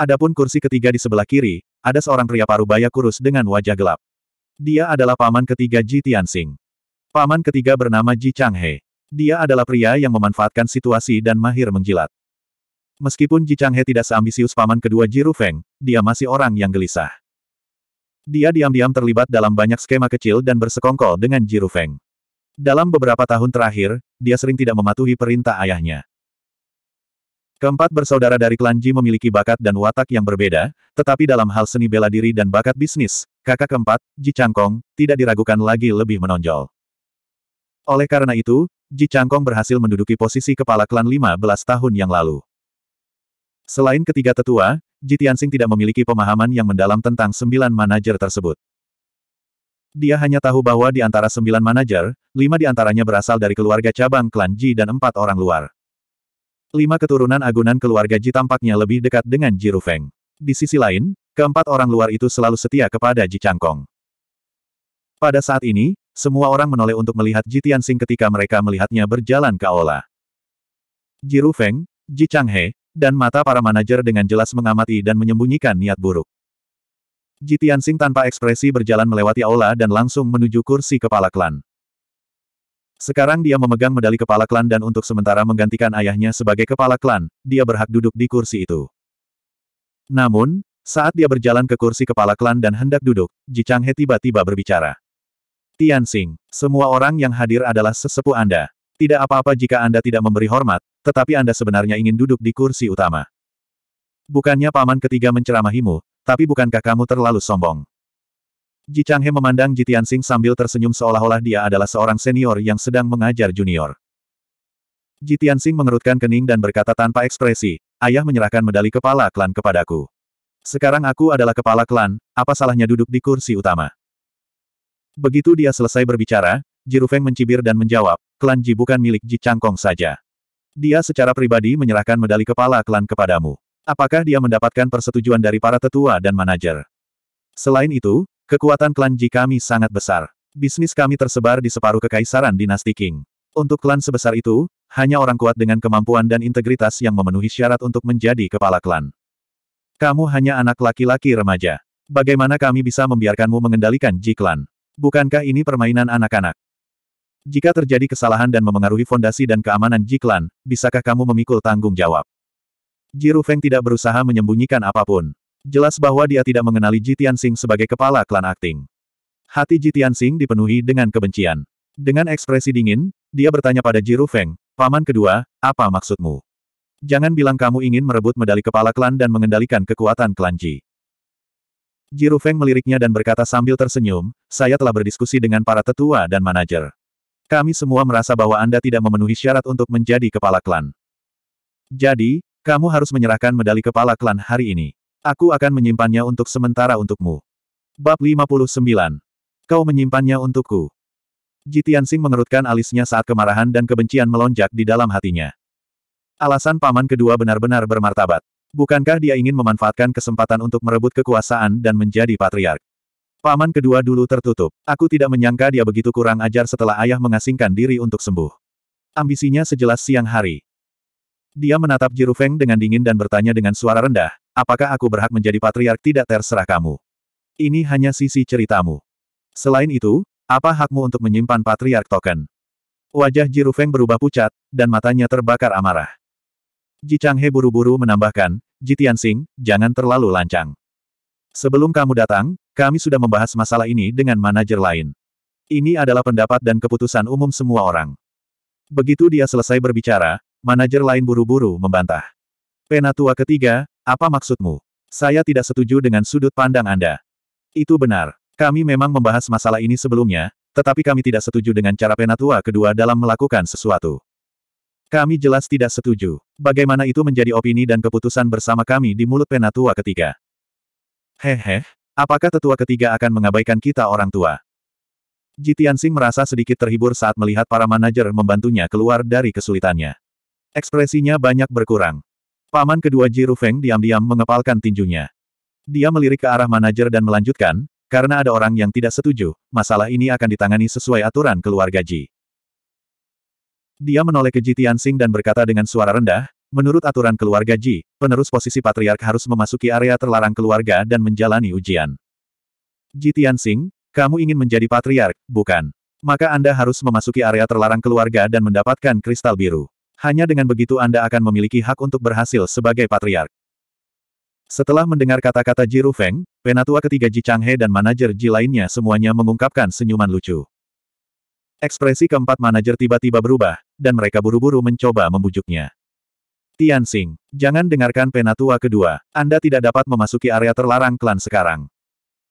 Adapun kursi ketiga di sebelah kiri, ada seorang pria parubaya kurus dengan wajah gelap. Dia adalah paman ketiga Ji Tianxing. Paman ketiga bernama Ji Changhe. Dia adalah pria yang memanfaatkan situasi dan mahir menjilat. Meskipun Ji Changhe tidak seambisius paman kedua Ji Rufeng, dia masih orang yang gelisah. Dia diam-diam terlibat dalam banyak skema kecil dan bersekongkol dengan Ji Rufeng. Dalam beberapa tahun terakhir, dia sering tidak mematuhi perintah ayahnya. Keempat bersaudara dari klan Ji memiliki bakat dan watak yang berbeda, tetapi dalam hal seni bela diri dan bakat bisnis, kakak keempat, Ji Changkong, tidak diragukan lagi lebih menonjol. Oleh karena itu, Ji Changkong berhasil menduduki posisi kepala klan 15 tahun yang lalu. Selain ketiga tetua, Ji Tianxing tidak memiliki pemahaman yang mendalam tentang sembilan manajer tersebut. Dia hanya tahu bahwa di antara sembilan manajer, lima di antaranya berasal dari keluarga cabang klan Ji dan empat orang luar. Lima keturunan agunan keluarga Ji tampaknya lebih dekat dengan Ji Rufeng. Di sisi lain, keempat orang luar itu selalu setia kepada Ji Changkong. Pada saat ini, semua orang menoleh untuk melihat Ji Tianxing ketika mereka melihatnya berjalan ke aula. Ji Rufeng, Ji Changhe, dan mata para manajer dengan jelas mengamati dan menyembunyikan niat buruk. Ji Tianxing tanpa ekspresi berjalan melewati aula dan langsung menuju kursi kepala klan. Sekarang dia memegang medali kepala klan dan untuk sementara menggantikan ayahnya sebagai kepala klan, dia berhak duduk di kursi itu. Namun, saat dia berjalan ke kursi kepala klan dan hendak duduk, Ji Changhe tiba-tiba berbicara. Xing, semua orang yang hadir adalah sesepuh Anda. Tidak apa-apa jika Anda tidak memberi hormat, tetapi Anda sebenarnya ingin duduk di kursi utama. Bukannya paman ketiga menceramahimu, tapi bukankah kamu terlalu sombong? Ji Changhe memandang Ji Tianxing sambil tersenyum seolah-olah dia adalah seorang senior yang sedang mengajar junior. Ji Tianxing mengerutkan kening dan berkata tanpa ekspresi, ayah menyerahkan medali kepala klan kepadaku. Sekarang aku adalah kepala klan, apa salahnya duduk di kursi utama? Begitu dia selesai berbicara, Jirufeng mencibir dan menjawab, klan Ji bukan milik Ji Changkong saja. Dia secara pribadi menyerahkan medali kepala klan kepadamu. Apakah dia mendapatkan persetujuan dari para tetua dan manajer? Selain itu, kekuatan klan Ji kami sangat besar. Bisnis kami tersebar di separuh kekaisaran dinasti King. Untuk klan sebesar itu, hanya orang kuat dengan kemampuan dan integritas yang memenuhi syarat untuk menjadi kepala klan. Kamu hanya anak laki-laki remaja. Bagaimana kami bisa membiarkanmu mengendalikan Ji Klan? Bukankah ini permainan anak-anak? Jika terjadi kesalahan dan memengaruhi fondasi dan keamanan Jiklan, bisakah kamu memikul tanggung jawab? Jiru Feng tidak berusaha menyembunyikan apapun. Jelas bahwa dia tidak mengenali Ji Tianxing sebagai kepala klan akting. Hati Ji Tianxing dipenuhi dengan kebencian. Dengan ekspresi dingin, dia bertanya pada Jiru Feng, Paman kedua, apa maksudmu? Jangan bilang kamu ingin merebut medali kepala klan dan mengendalikan kekuatan klan Ji. Jiru Feng meliriknya dan berkata sambil tersenyum, saya telah berdiskusi dengan para tetua dan manajer. Kami semua merasa bahwa Anda tidak memenuhi syarat untuk menjadi kepala klan. Jadi, kamu harus menyerahkan medali kepala klan hari ini. Aku akan menyimpannya untuk sementara untukmu. Bab 59. Kau menyimpannya untukku. Jitian Sing mengerutkan alisnya saat kemarahan dan kebencian melonjak di dalam hatinya. Alasan paman kedua benar-benar bermartabat. Bukankah dia ingin memanfaatkan kesempatan untuk merebut kekuasaan dan menjadi patriark? Paman kedua dulu tertutup. Aku tidak menyangka dia begitu kurang ajar setelah ayah mengasingkan diri untuk sembuh. Ambisinya sejelas siang hari. Dia menatap Jirufeng dengan dingin dan bertanya dengan suara rendah, apakah aku berhak menjadi patriark tidak terserah kamu. Ini hanya sisi ceritamu. Selain itu, apa hakmu untuk menyimpan patriark token? Wajah Jirufeng berubah pucat, dan matanya terbakar amarah. Ji Changhe buru-buru menambahkan, Ji Tianxing, jangan terlalu lancang. Sebelum kamu datang, kami sudah membahas masalah ini dengan manajer lain. Ini adalah pendapat dan keputusan umum semua orang. Begitu dia selesai berbicara, manajer lain buru-buru membantah. Penatua ketiga, apa maksudmu? Saya tidak setuju dengan sudut pandang Anda. Itu benar. Kami memang membahas masalah ini sebelumnya, tetapi kami tidak setuju dengan cara penatua kedua dalam melakukan sesuatu. Kami jelas tidak setuju. Bagaimana itu menjadi opini dan keputusan bersama kami di mulut penatua ketiga. Hehe, apakah tetua ketiga akan mengabaikan kita orang tua? Jitiansing merasa sedikit terhibur saat melihat para manajer membantunya keluar dari kesulitannya. Ekspresinya banyak berkurang. Paman kedua Jiru Feng diam-diam mengepalkan tinjunya. Dia melirik ke arah manajer dan melanjutkan, karena ada orang yang tidak setuju, masalah ini akan ditangani sesuai aturan keluarga Ji. Dia menoleh ke Ji Tianxing dan berkata dengan suara rendah, menurut aturan keluarga Ji, penerus posisi patriark harus memasuki area terlarang keluarga dan menjalani ujian. Ji Tianxing, kamu ingin menjadi patriark, bukan? Maka Anda harus memasuki area terlarang keluarga dan mendapatkan kristal biru. Hanya dengan begitu Anda akan memiliki hak untuk berhasil sebagai patriark. Setelah mendengar kata-kata Ji Rufeng, penatua ketiga Ji Changhe dan manajer Ji lainnya semuanya mengungkapkan senyuman lucu. Ekspresi keempat manajer tiba-tiba berubah, dan mereka buru-buru mencoba membujuknya. Tian Xing, jangan dengarkan penatua kedua, Anda tidak dapat memasuki area terlarang klan sekarang.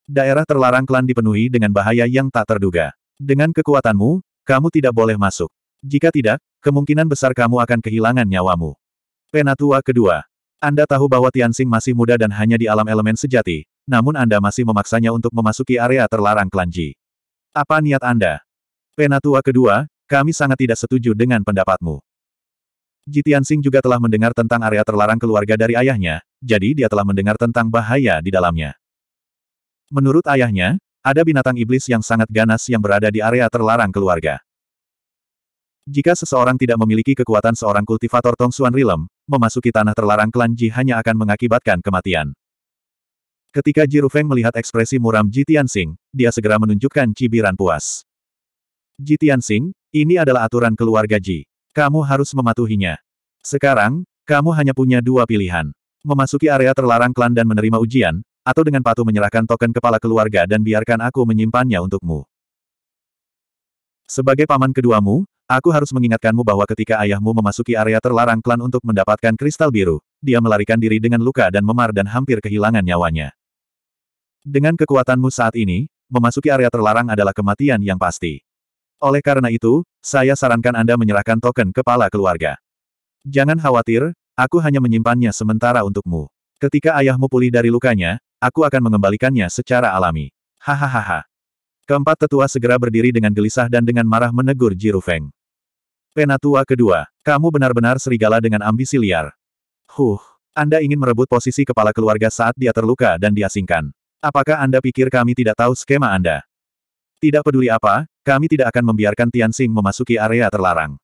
Daerah terlarang klan dipenuhi dengan bahaya yang tak terduga. Dengan kekuatanmu, kamu tidak boleh masuk. Jika tidak, kemungkinan besar kamu akan kehilangan nyawamu. Penatua kedua, Anda tahu bahwa Tian Xing masih muda dan hanya di alam elemen sejati, namun Anda masih memaksanya untuk memasuki area terlarang klan Ji. Apa niat Anda? Penatua kedua, kami sangat tidak setuju dengan pendapatmu. Jitian Sing juga telah mendengar tentang area terlarang keluarga dari ayahnya, jadi dia telah mendengar tentang bahaya di dalamnya. Menurut ayahnya, ada binatang iblis yang sangat ganas yang berada di area terlarang keluarga. Jika seseorang tidak memiliki kekuatan seorang kultivator Tong Xuan Rilem, memasuki tanah terlarang klan Ji hanya akan mengakibatkan kematian. Ketika Ji Rufeng melihat ekspresi muram Ji Tianxing, dia segera menunjukkan cibiran puas. Ji Tianxing, ini adalah aturan keluarga Ji. Kamu harus mematuhinya. Sekarang, kamu hanya punya dua pilihan. Memasuki area terlarang klan dan menerima ujian, atau dengan patuh menyerahkan token kepala keluarga dan biarkan aku menyimpannya untukmu. Sebagai paman keduamu, aku harus mengingatkanmu bahwa ketika ayahmu memasuki area terlarang klan untuk mendapatkan kristal biru, dia melarikan diri dengan luka dan memar dan hampir kehilangan nyawanya. Dengan kekuatanmu saat ini, memasuki area terlarang adalah kematian yang pasti. Oleh karena itu, saya sarankan Anda menyerahkan token kepala keluarga. Jangan khawatir, aku hanya menyimpannya sementara untukmu. Ketika ayahmu pulih dari lukanya, aku akan mengembalikannya secara alami. Hahaha. Keempat tetua segera berdiri dengan gelisah dan dengan marah menegur Jiru Feng. Penatua kedua, kamu benar-benar serigala dengan ambisi liar. Huh, Anda ingin merebut posisi kepala keluarga saat dia terluka dan diasingkan. Apakah Anda pikir kami tidak tahu skema Anda? Tidak peduli apa, kami tidak akan membiarkan Tian Tianxing memasuki area terlarang.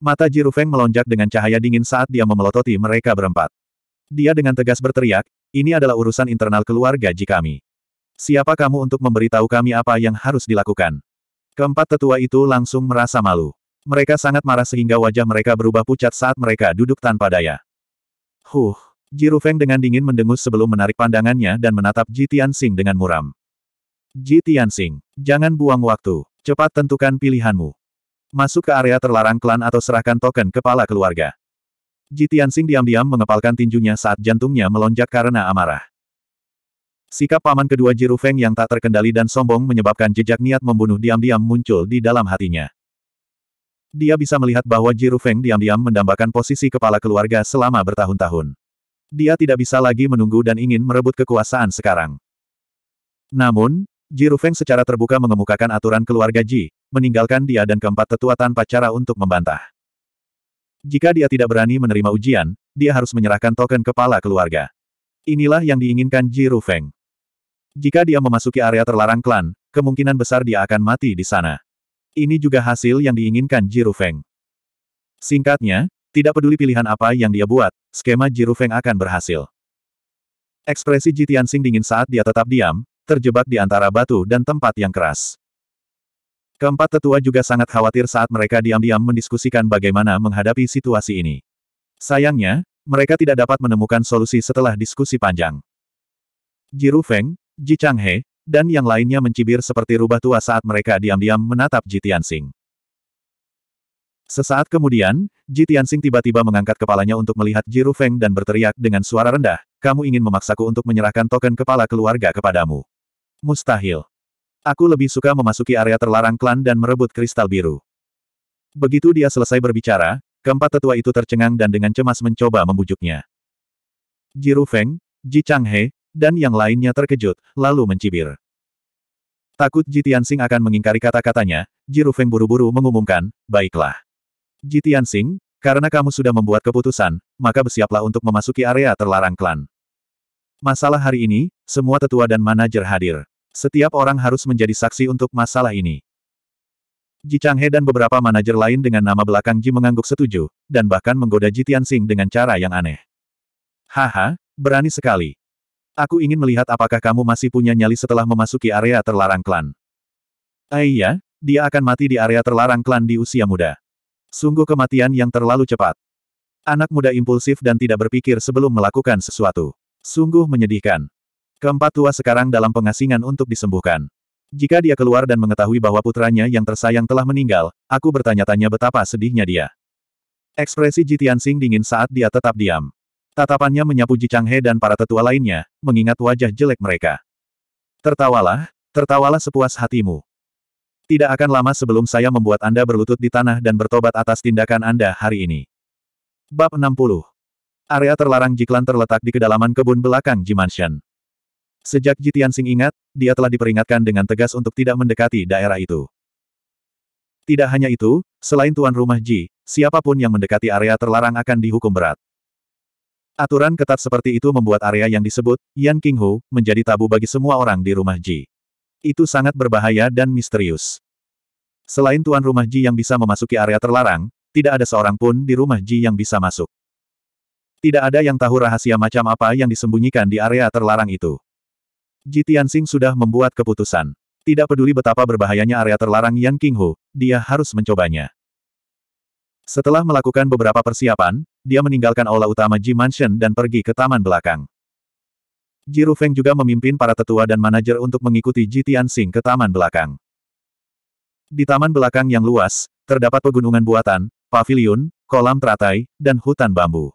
Mata Feng melonjak dengan cahaya dingin saat dia memelototi mereka berempat. Dia dengan tegas berteriak, ini adalah urusan internal keluarga Ji kami. Siapa kamu untuk memberitahu kami apa yang harus dilakukan? Keempat tetua itu langsung merasa malu. Mereka sangat marah sehingga wajah mereka berubah pucat saat mereka duduk tanpa daya. Huh! Feng dengan dingin mendengus sebelum menarik pandangannya dan menatap Ji Tian Tianxing dengan muram. Ji Tianxing, jangan buang waktu. Cepat tentukan pilihanmu. Masuk ke area terlarang klan atau serahkan token kepala keluarga. Ji Tianxing diam-diam mengepalkan tinjunya saat jantungnya melonjak karena amarah. Sikap paman kedua Jiru Feng yang tak terkendali dan sombong menyebabkan jejak niat membunuh diam-diam muncul di dalam hatinya. Dia bisa melihat bahwa Jiru Feng diam-diam mendambakan posisi kepala keluarga selama bertahun-tahun. Dia tidak bisa lagi menunggu dan ingin merebut kekuasaan sekarang. Namun, Jiru Feng secara terbuka mengemukakan aturan keluarga Ji, meninggalkan dia dan keempat tetua tanpa cara untuk membantah. Jika dia tidak berani menerima ujian, dia harus menyerahkan token kepala keluarga. Inilah yang diinginkan Jiru Feng. Jika dia memasuki area terlarang klan, kemungkinan besar dia akan mati di sana. Ini juga hasil yang diinginkan Jiru Feng. Singkatnya, tidak peduli pilihan apa yang dia buat, skema Jiru Feng akan berhasil. Ekspresi Ji Tianxing dingin saat dia tetap diam, terjebak di antara batu dan tempat yang keras. Keempat tetua juga sangat khawatir saat mereka diam-diam mendiskusikan bagaimana menghadapi situasi ini. Sayangnya, mereka tidak dapat menemukan solusi setelah diskusi panjang. Jiru Feng, Ji Changhe, dan yang lainnya mencibir seperti rubah tua saat mereka diam-diam menatap Ji Tianxing. Sesaat kemudian, Ji Tianxing tiba-tiba mengangkat kepalanya untuk melihat Jiru Feng dan berteriak dengan suara rendah, kamu ingin memaksaku untuk menyerahkan token kepala keluarga kepadamu. Mustahil. Aku lebih suka memasuki area terlarang klan dan merebut kristal biru. Begitu dia selesai berbicara, keempat tetua itu tercengang dan dengan cemas mencoba membujuknya. Jiru Feng, Ji Changhe, dan yang lainnya terkejut, lalu mencibir. Takut Ji Tianxing akan mengingkari kata-katanya, Jiru Feng buru-buru mengumumkan, baiklah. Ji Tianxing, karena kamu sudah membuat keputusan, maka bersiaplah untuk memasuki area terlarang klan. Masalah hari ini, semua tetua dan manajer hadir. Setiap orang harus menjadi saksi untuk masalah ini. Ji Changhe dan beberapa manajer lain dengan nama belakang Ji mengangguk setuju, dan bahkan menggoda Ji Tianxing dengan cara yang aneh. Haha, berani sekali. Aku ingin melihat apakah kamu masih punya nyali setelah memasuki area terlarang klan. Aiyah, eh dia akan mati di area terlarang klan di usia muda. Sungguh kematian yang terlalu cepat. Anak muda impulsif dan tidak berpikir sebelum melakukan sesuatu. Sungguh menyedihkan. Keempat tua sekarang dalam pengasingan untuk disembuhkan. Jika dia keluar dan mengetahui bahwa putranya yang tersayang telah meninggal, aku bertanya-tanya betapa sedihnya dia. Ekspresi Jitian Sing dingin saat dia tetap diam. Tatapannya menyapu Ji Changhe dan para tetua lainnya, mengingat wajah jelek mereka. Tertawalah, tertawalah sepuas hatimu. Tidak akan lama sebelum saya membuat Anda berlutut di tanah dan bertobat atas tindakan Anda hari ini. Bab 60 Area terlarang Jiklan terletak di kedalaman kebun belakang Jimanshan. Sejak Jitian Sing ingat, dia telah diperingatkan dengan tegas untuk tidak mendekati daerah itu. Tidak hanya itu, selain tuan rumah Ji, siapapun yang mendekati area terlarang akan dihukum berat. Aturan ketat seperti itu membuat area yang disebut Yan King Hu menjadi tabu bagi semua orang di rumah Ji. Itu sangat berbahaya dan misterius. Selain tuan rumah Ji yang bisa memasuki area terlarang, tidak ada seorang pun di rumah Ji yang bisa masuk. Tidak ada yang tahu rahasia macam apa yang disembunyikan di area terlarang itu. Ji Tianxing sudah membuat keputusan. Tidak peduli betapa berbahayanya area terlarang Yan Qinghu, dia harus mencobanya. Setelah melakukan beberapa persiapan, dia meninggalkan aula utama Ji Mansion dan pergi ke taman belakang. Ji Rufeng juga memimpin para tetua dan manajer untuk mengikuti Ji Tianxing ke taman belakang. Di taman belakang yang luas, terdapat pegunungan buatan, pavilion, kolam teratai, dan hutan bambu.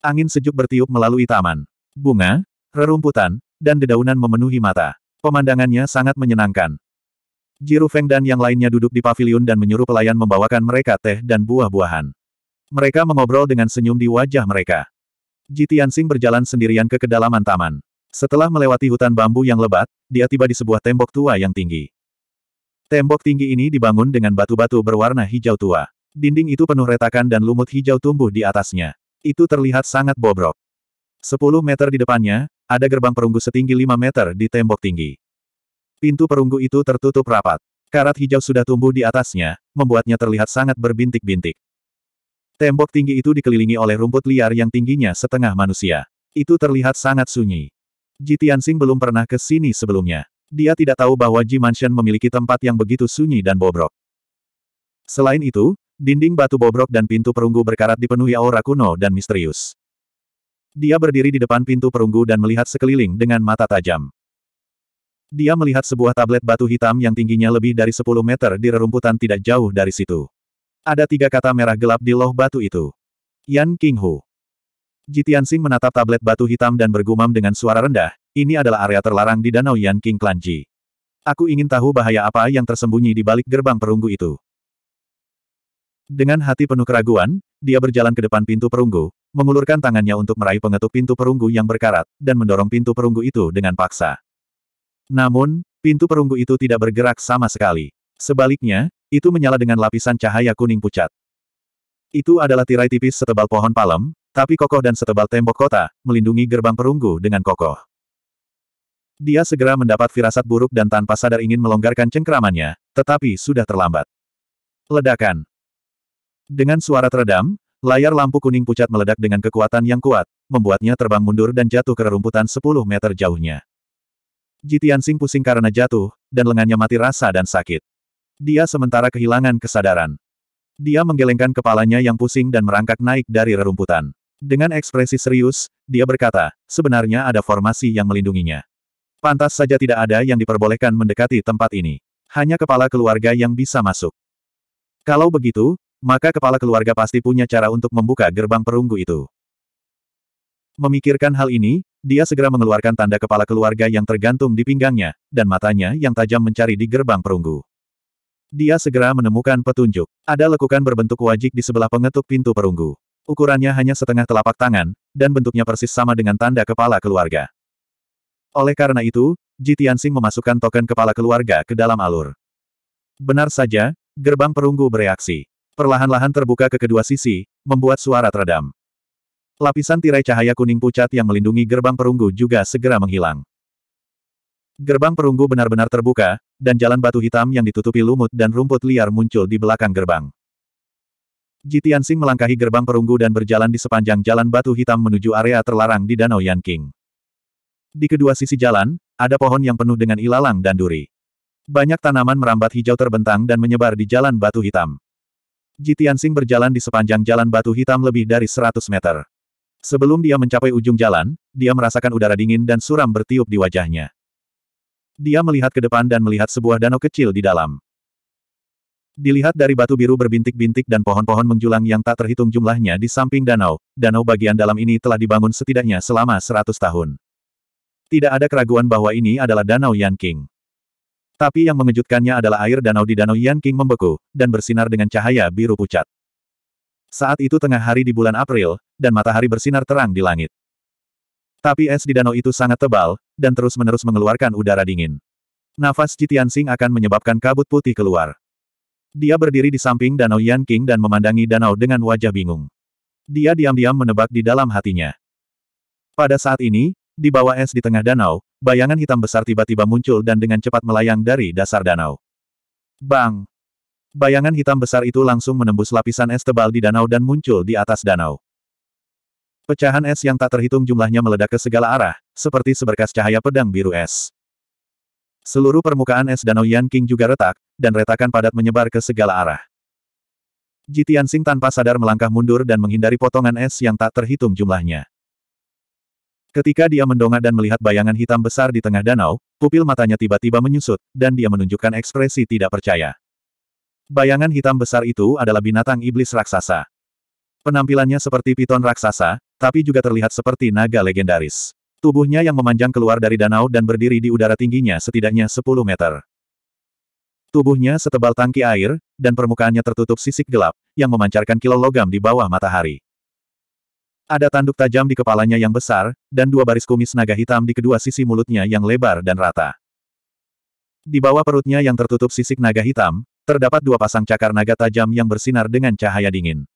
Angin sejuk bertiup melalui taman. Bunga, rerumputan, dan dedaunan memenuhi mata. Pemandangannya sangat menyenangkan. Jiru Feng dan yang lainnya duduk di pavilion dan menyuruh pelayan membawakan mereka teh dan buah-buahan. Mereka mengobrol dengan senyum di wajah mereka. Ji berjalan sendirian ke kedalaman taman. Setelah melewati hutan bambu yang lebat, dia tiba di sebuah tembok tua yang tinggi. Tembok tinggi ini dibangun dengan batu-batu berwarna hijau tua. Dinding itu penuh retakan dan lumut hijau tumbuh di atasnya. Itu terlihat sangat bobrok. Sepuluh meter di depannya, ada gerbang perunggu setinggi 5 meter di tembok tinggi. Pintu perunggu itu tertutup rapat. Karat hijau sudah tumbuh di atasnya, membuatnya terlihat sangat berbintik-bintik. Tembok tinggi itu dikelilingi oleh rumput liar yang tingginya setengah manusia. Itu terlihat sangat sunyi. Ji Tianxing belum pernah ke sini sebelumnya. Dia tidak tahu bahwa Ji Mansion memiliki tempat yang begitu sunyi dan bobrok. Selain itu, dinding batu bobrok dan pintu perunggu berkarat dipenuhi aura kuno dan misterius. Dia berdiri di depan pintu perunggu dan melihat sekeliling dengan mata tajam. Dia melihat sebuah tablet batu hitam yang tingginya lebih dari 10 meter di rerumputan tidak jauh dari situ. Ada tiga kata merah gelap di loh batu itu. Yan King Jitian Jitiansing menatap tablet batu hitam dan bergumam dengan suara rendah, ini adalah area terlarang di Danau Yan King Klanji. Aku ingin tahu bahaya apa yang tersembunyi di balik gerbang perunggu itu. Dengan hati penuh keraguan, dia berjalan ke depan pintu perunggu, mengulurkan tangannya untuk meraih pengetuk pintu perunggu yang berkarat, dan mendorong pintu perunggu itu dengan paksa. Namun, pintu perunggu itu tidak bergerak sama sekali. Sebaliknya, itu menyala dengan lapisan cahaya kuning pucat. Itu adalah tirai tipis setebal pohon palem, tapi kokoh dan setebal tembok kota, melindungi gerbang perunggu dengan kokoh. Dia segera mendapat firasat buruk dan tanpa sadar ingin melonggarkan cengkeramannya, tetapi sudah terlambat. Ledakan. Dengan suara teredam, layar lampu kuning pucat meledak dengan kekuatan yang kuat, membuatnya terbang mundur dan jatuh ke rerumputan 10 meter jauhnya. Jitian Sing pusing karena jatuh, dan lengannya mati rasa dan sakit. Dia sementara kehilangan kesadaran. Dia menggelengkan kepalanya yang pusing dan merangkak naik dari rerumputan. Dengan ekspresi serius, dia berkata, sebenarnya ada formasi yang melindunginya. Pantas saja tidak ada yang diperbolehkan mendekati tempat ini. Hanya kepala keluarga yang bisa masuk. Kalau begitu, maka kepala keluarga pasti punya cara untuk membuka gerbang perunggu itu. Memikirkan hal ini, dia segera mengeluarkan tanda kepala keluarga yang tergantung di pinggangnya, dan matanya yang tajam mencari di gerbang perunggu. Dia segera menemukan petunjuk. Ada lekukan berbentuk wajik di sebelah pengetuk pintu perunggu. Ukurannya hanya setengah telapak tangan, dan bentuknya persis sama dengan tanda kepala keluarga. Oleh karena itu, Ji Tianxing memasukkan token kepala keluarga ke dalam alur. Benar saja, gerbang perunggu bereaksi perlahan-lahan terbuka ke kedua sisi, membuat suara teredam. Lapisan tirai cahaya kuning pucat yang melindungi gerbang perunggu juga segera menghilang. Gerbang perunggu benar-benar terbuka, dan jalan batu hitam yang ditutupi lumut dan rumput liar muncul di belakang gerbang. Jitian Jitiansing melangkahi gerbang perunggu dan berjalan di sepanjang jalan batu hitam menuju area terlarang di Danau Yanking. Di kedua sisi jalan, ada pohon yang penuh dengan ilalang dan duri. Banyak tanaman merambat hijau terbentang dan menyebar di jalan batu hitam. Ji Tianxing berjalan di sepanjang jalan batu hitam lebih dari 100 meter. Sebelum dia mencapai ujung jalan, dia merasakan udara dingin dan suram bertiup di wajahnya. Dia melihat ke depan dan melihat sebuah danau kecil di dalam. Dilihat dari batu biru berbintik-bintik dan pohon-pohon menjulang yang tak terhitung jumlahnya di samping danau, danau bagian dalam ini telah dibangun setidaknya selama 100 tahun. Tidak ada keraguan bahwa ini adalah danau Yanqing. Tapi yang mengejutkannya adalah air danau di Danau Yan King membeku, dan bersinar dengan cahaya biru pucat. Saat itu tengah hari di bulan April, dan matahari bersinar terang di langit. Tapi es di danau itu sangat tebal, dan terus-menerus mengeluarkan udara dingin. Nafas Sing akan menyebabkan kabut putih keluar. Dia berdiri di samping Danau Yan King dan memandangi danau dengan wajah bingung. Dia diam-diam menebak di dalam hatinya. Pada saat ini, di bawah es di tengah danau, bayangan hitam besar tiba-tiba muncul dan dengan cepat melayang dari dasar danau. Bang! Bayangan hitam besar itu langsung menembus lapisan es tebal di danau dan muncul di atas danau. Pecahan es yang tak terhitung jumlahnya meledak ke segala arah, seperti seberkas cahaya pedang biru es. Seluruh permukaan es danau Yan King juga retak, dan retakan padat menyebar ke segala arah. Jitian Sing tanpa sadar melangkah mundur dan menghindari potongan es yang tak terhitung jumlahnya. Ketika dia mendongak dan melihat bayangan hitam besar di tengah danau, pupil matanya tiba-tiba menyusut, dan dia menunjukkan ekspresi tidak percaya. Bayangan hitam besar itu adalah binatang iblis raksasa. Penampilannya seperti piton raksasa, tapi juga terlihat seperti naga legendaris. Tubuhnya yang memanjang keluar dari danau dan berdiri di udara tingginya setidaknya 10 meter. Tubuhnya setebal tangki air, dan permukaannya tertutup sisik gelap, yang memancarkan kilau logam di bawah matahari. Ada tanduk tajam di kepalanya yang besar, dan dua baris kumis naga hitam di kedua sisi mulutnya yang lebar dan rata. Di bawah perutnya yang tertutup sisik naga hitam, terdapat dua pasang cakar naga tajam yang bersinar dengan cahaya dingin.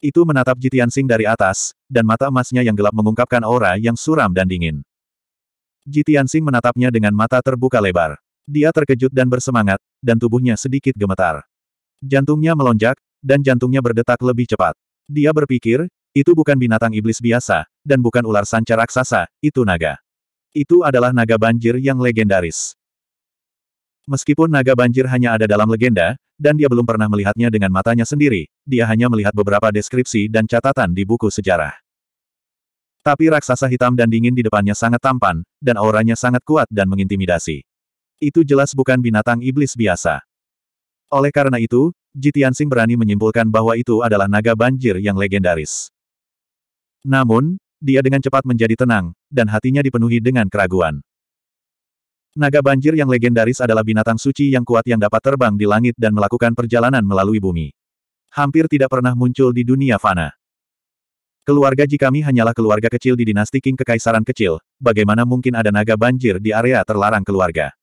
Itu menatap Jitian Sing dari atas, dan mata emasnya yang gelap mengungkapkan aura yang suram dan dingin. Jitian Sing menatapnya dengan mata terbuka lebar. Dia terkejut dan bersemangat, dan tubuhnya sedikit gemetar. Jantungnya melonjak, dan jantungnya berdetak lebih cepat. Dia berpikir, itu bukan binatang iblis biasa, dan bukan ular sanca raksasa, itu naga. Itu adalah naga banjir yang legendaris. Meskipun naga banjir hanya ada dalam legenda, dan dia belum pernah melihatnya dengan matanya sendiri, dia hanya melihat beberapa deskripsi dan catatan di buku sejarah. Tapi raksasa hitam dan dingin di depannya sangat tampan, dan auranya sangat kuat dan mengintimidasi. Itu jelas bukan binatang iblis biasa. Oleh karena itu, Jitiansing berani menyimpulkan bahwa itu adalah naga banjir yang legendaris. Namun, dia dengan cepat menjadi tenang, dan hatinya dipenuhi dengan keraguan. Naga banjir yang legendaris adalah binatang suci yang kuat yang dapat terbang di langit dan melakukan perjalanan melalui bumi. Hampir tidak pernah muncul di dunia fana. Keluarga Ji kami hanyalah keluarga kecil di dinasti King Kekaisaran kecil, bagaimana mungkin ada naga banjir di area terlarang keluarga.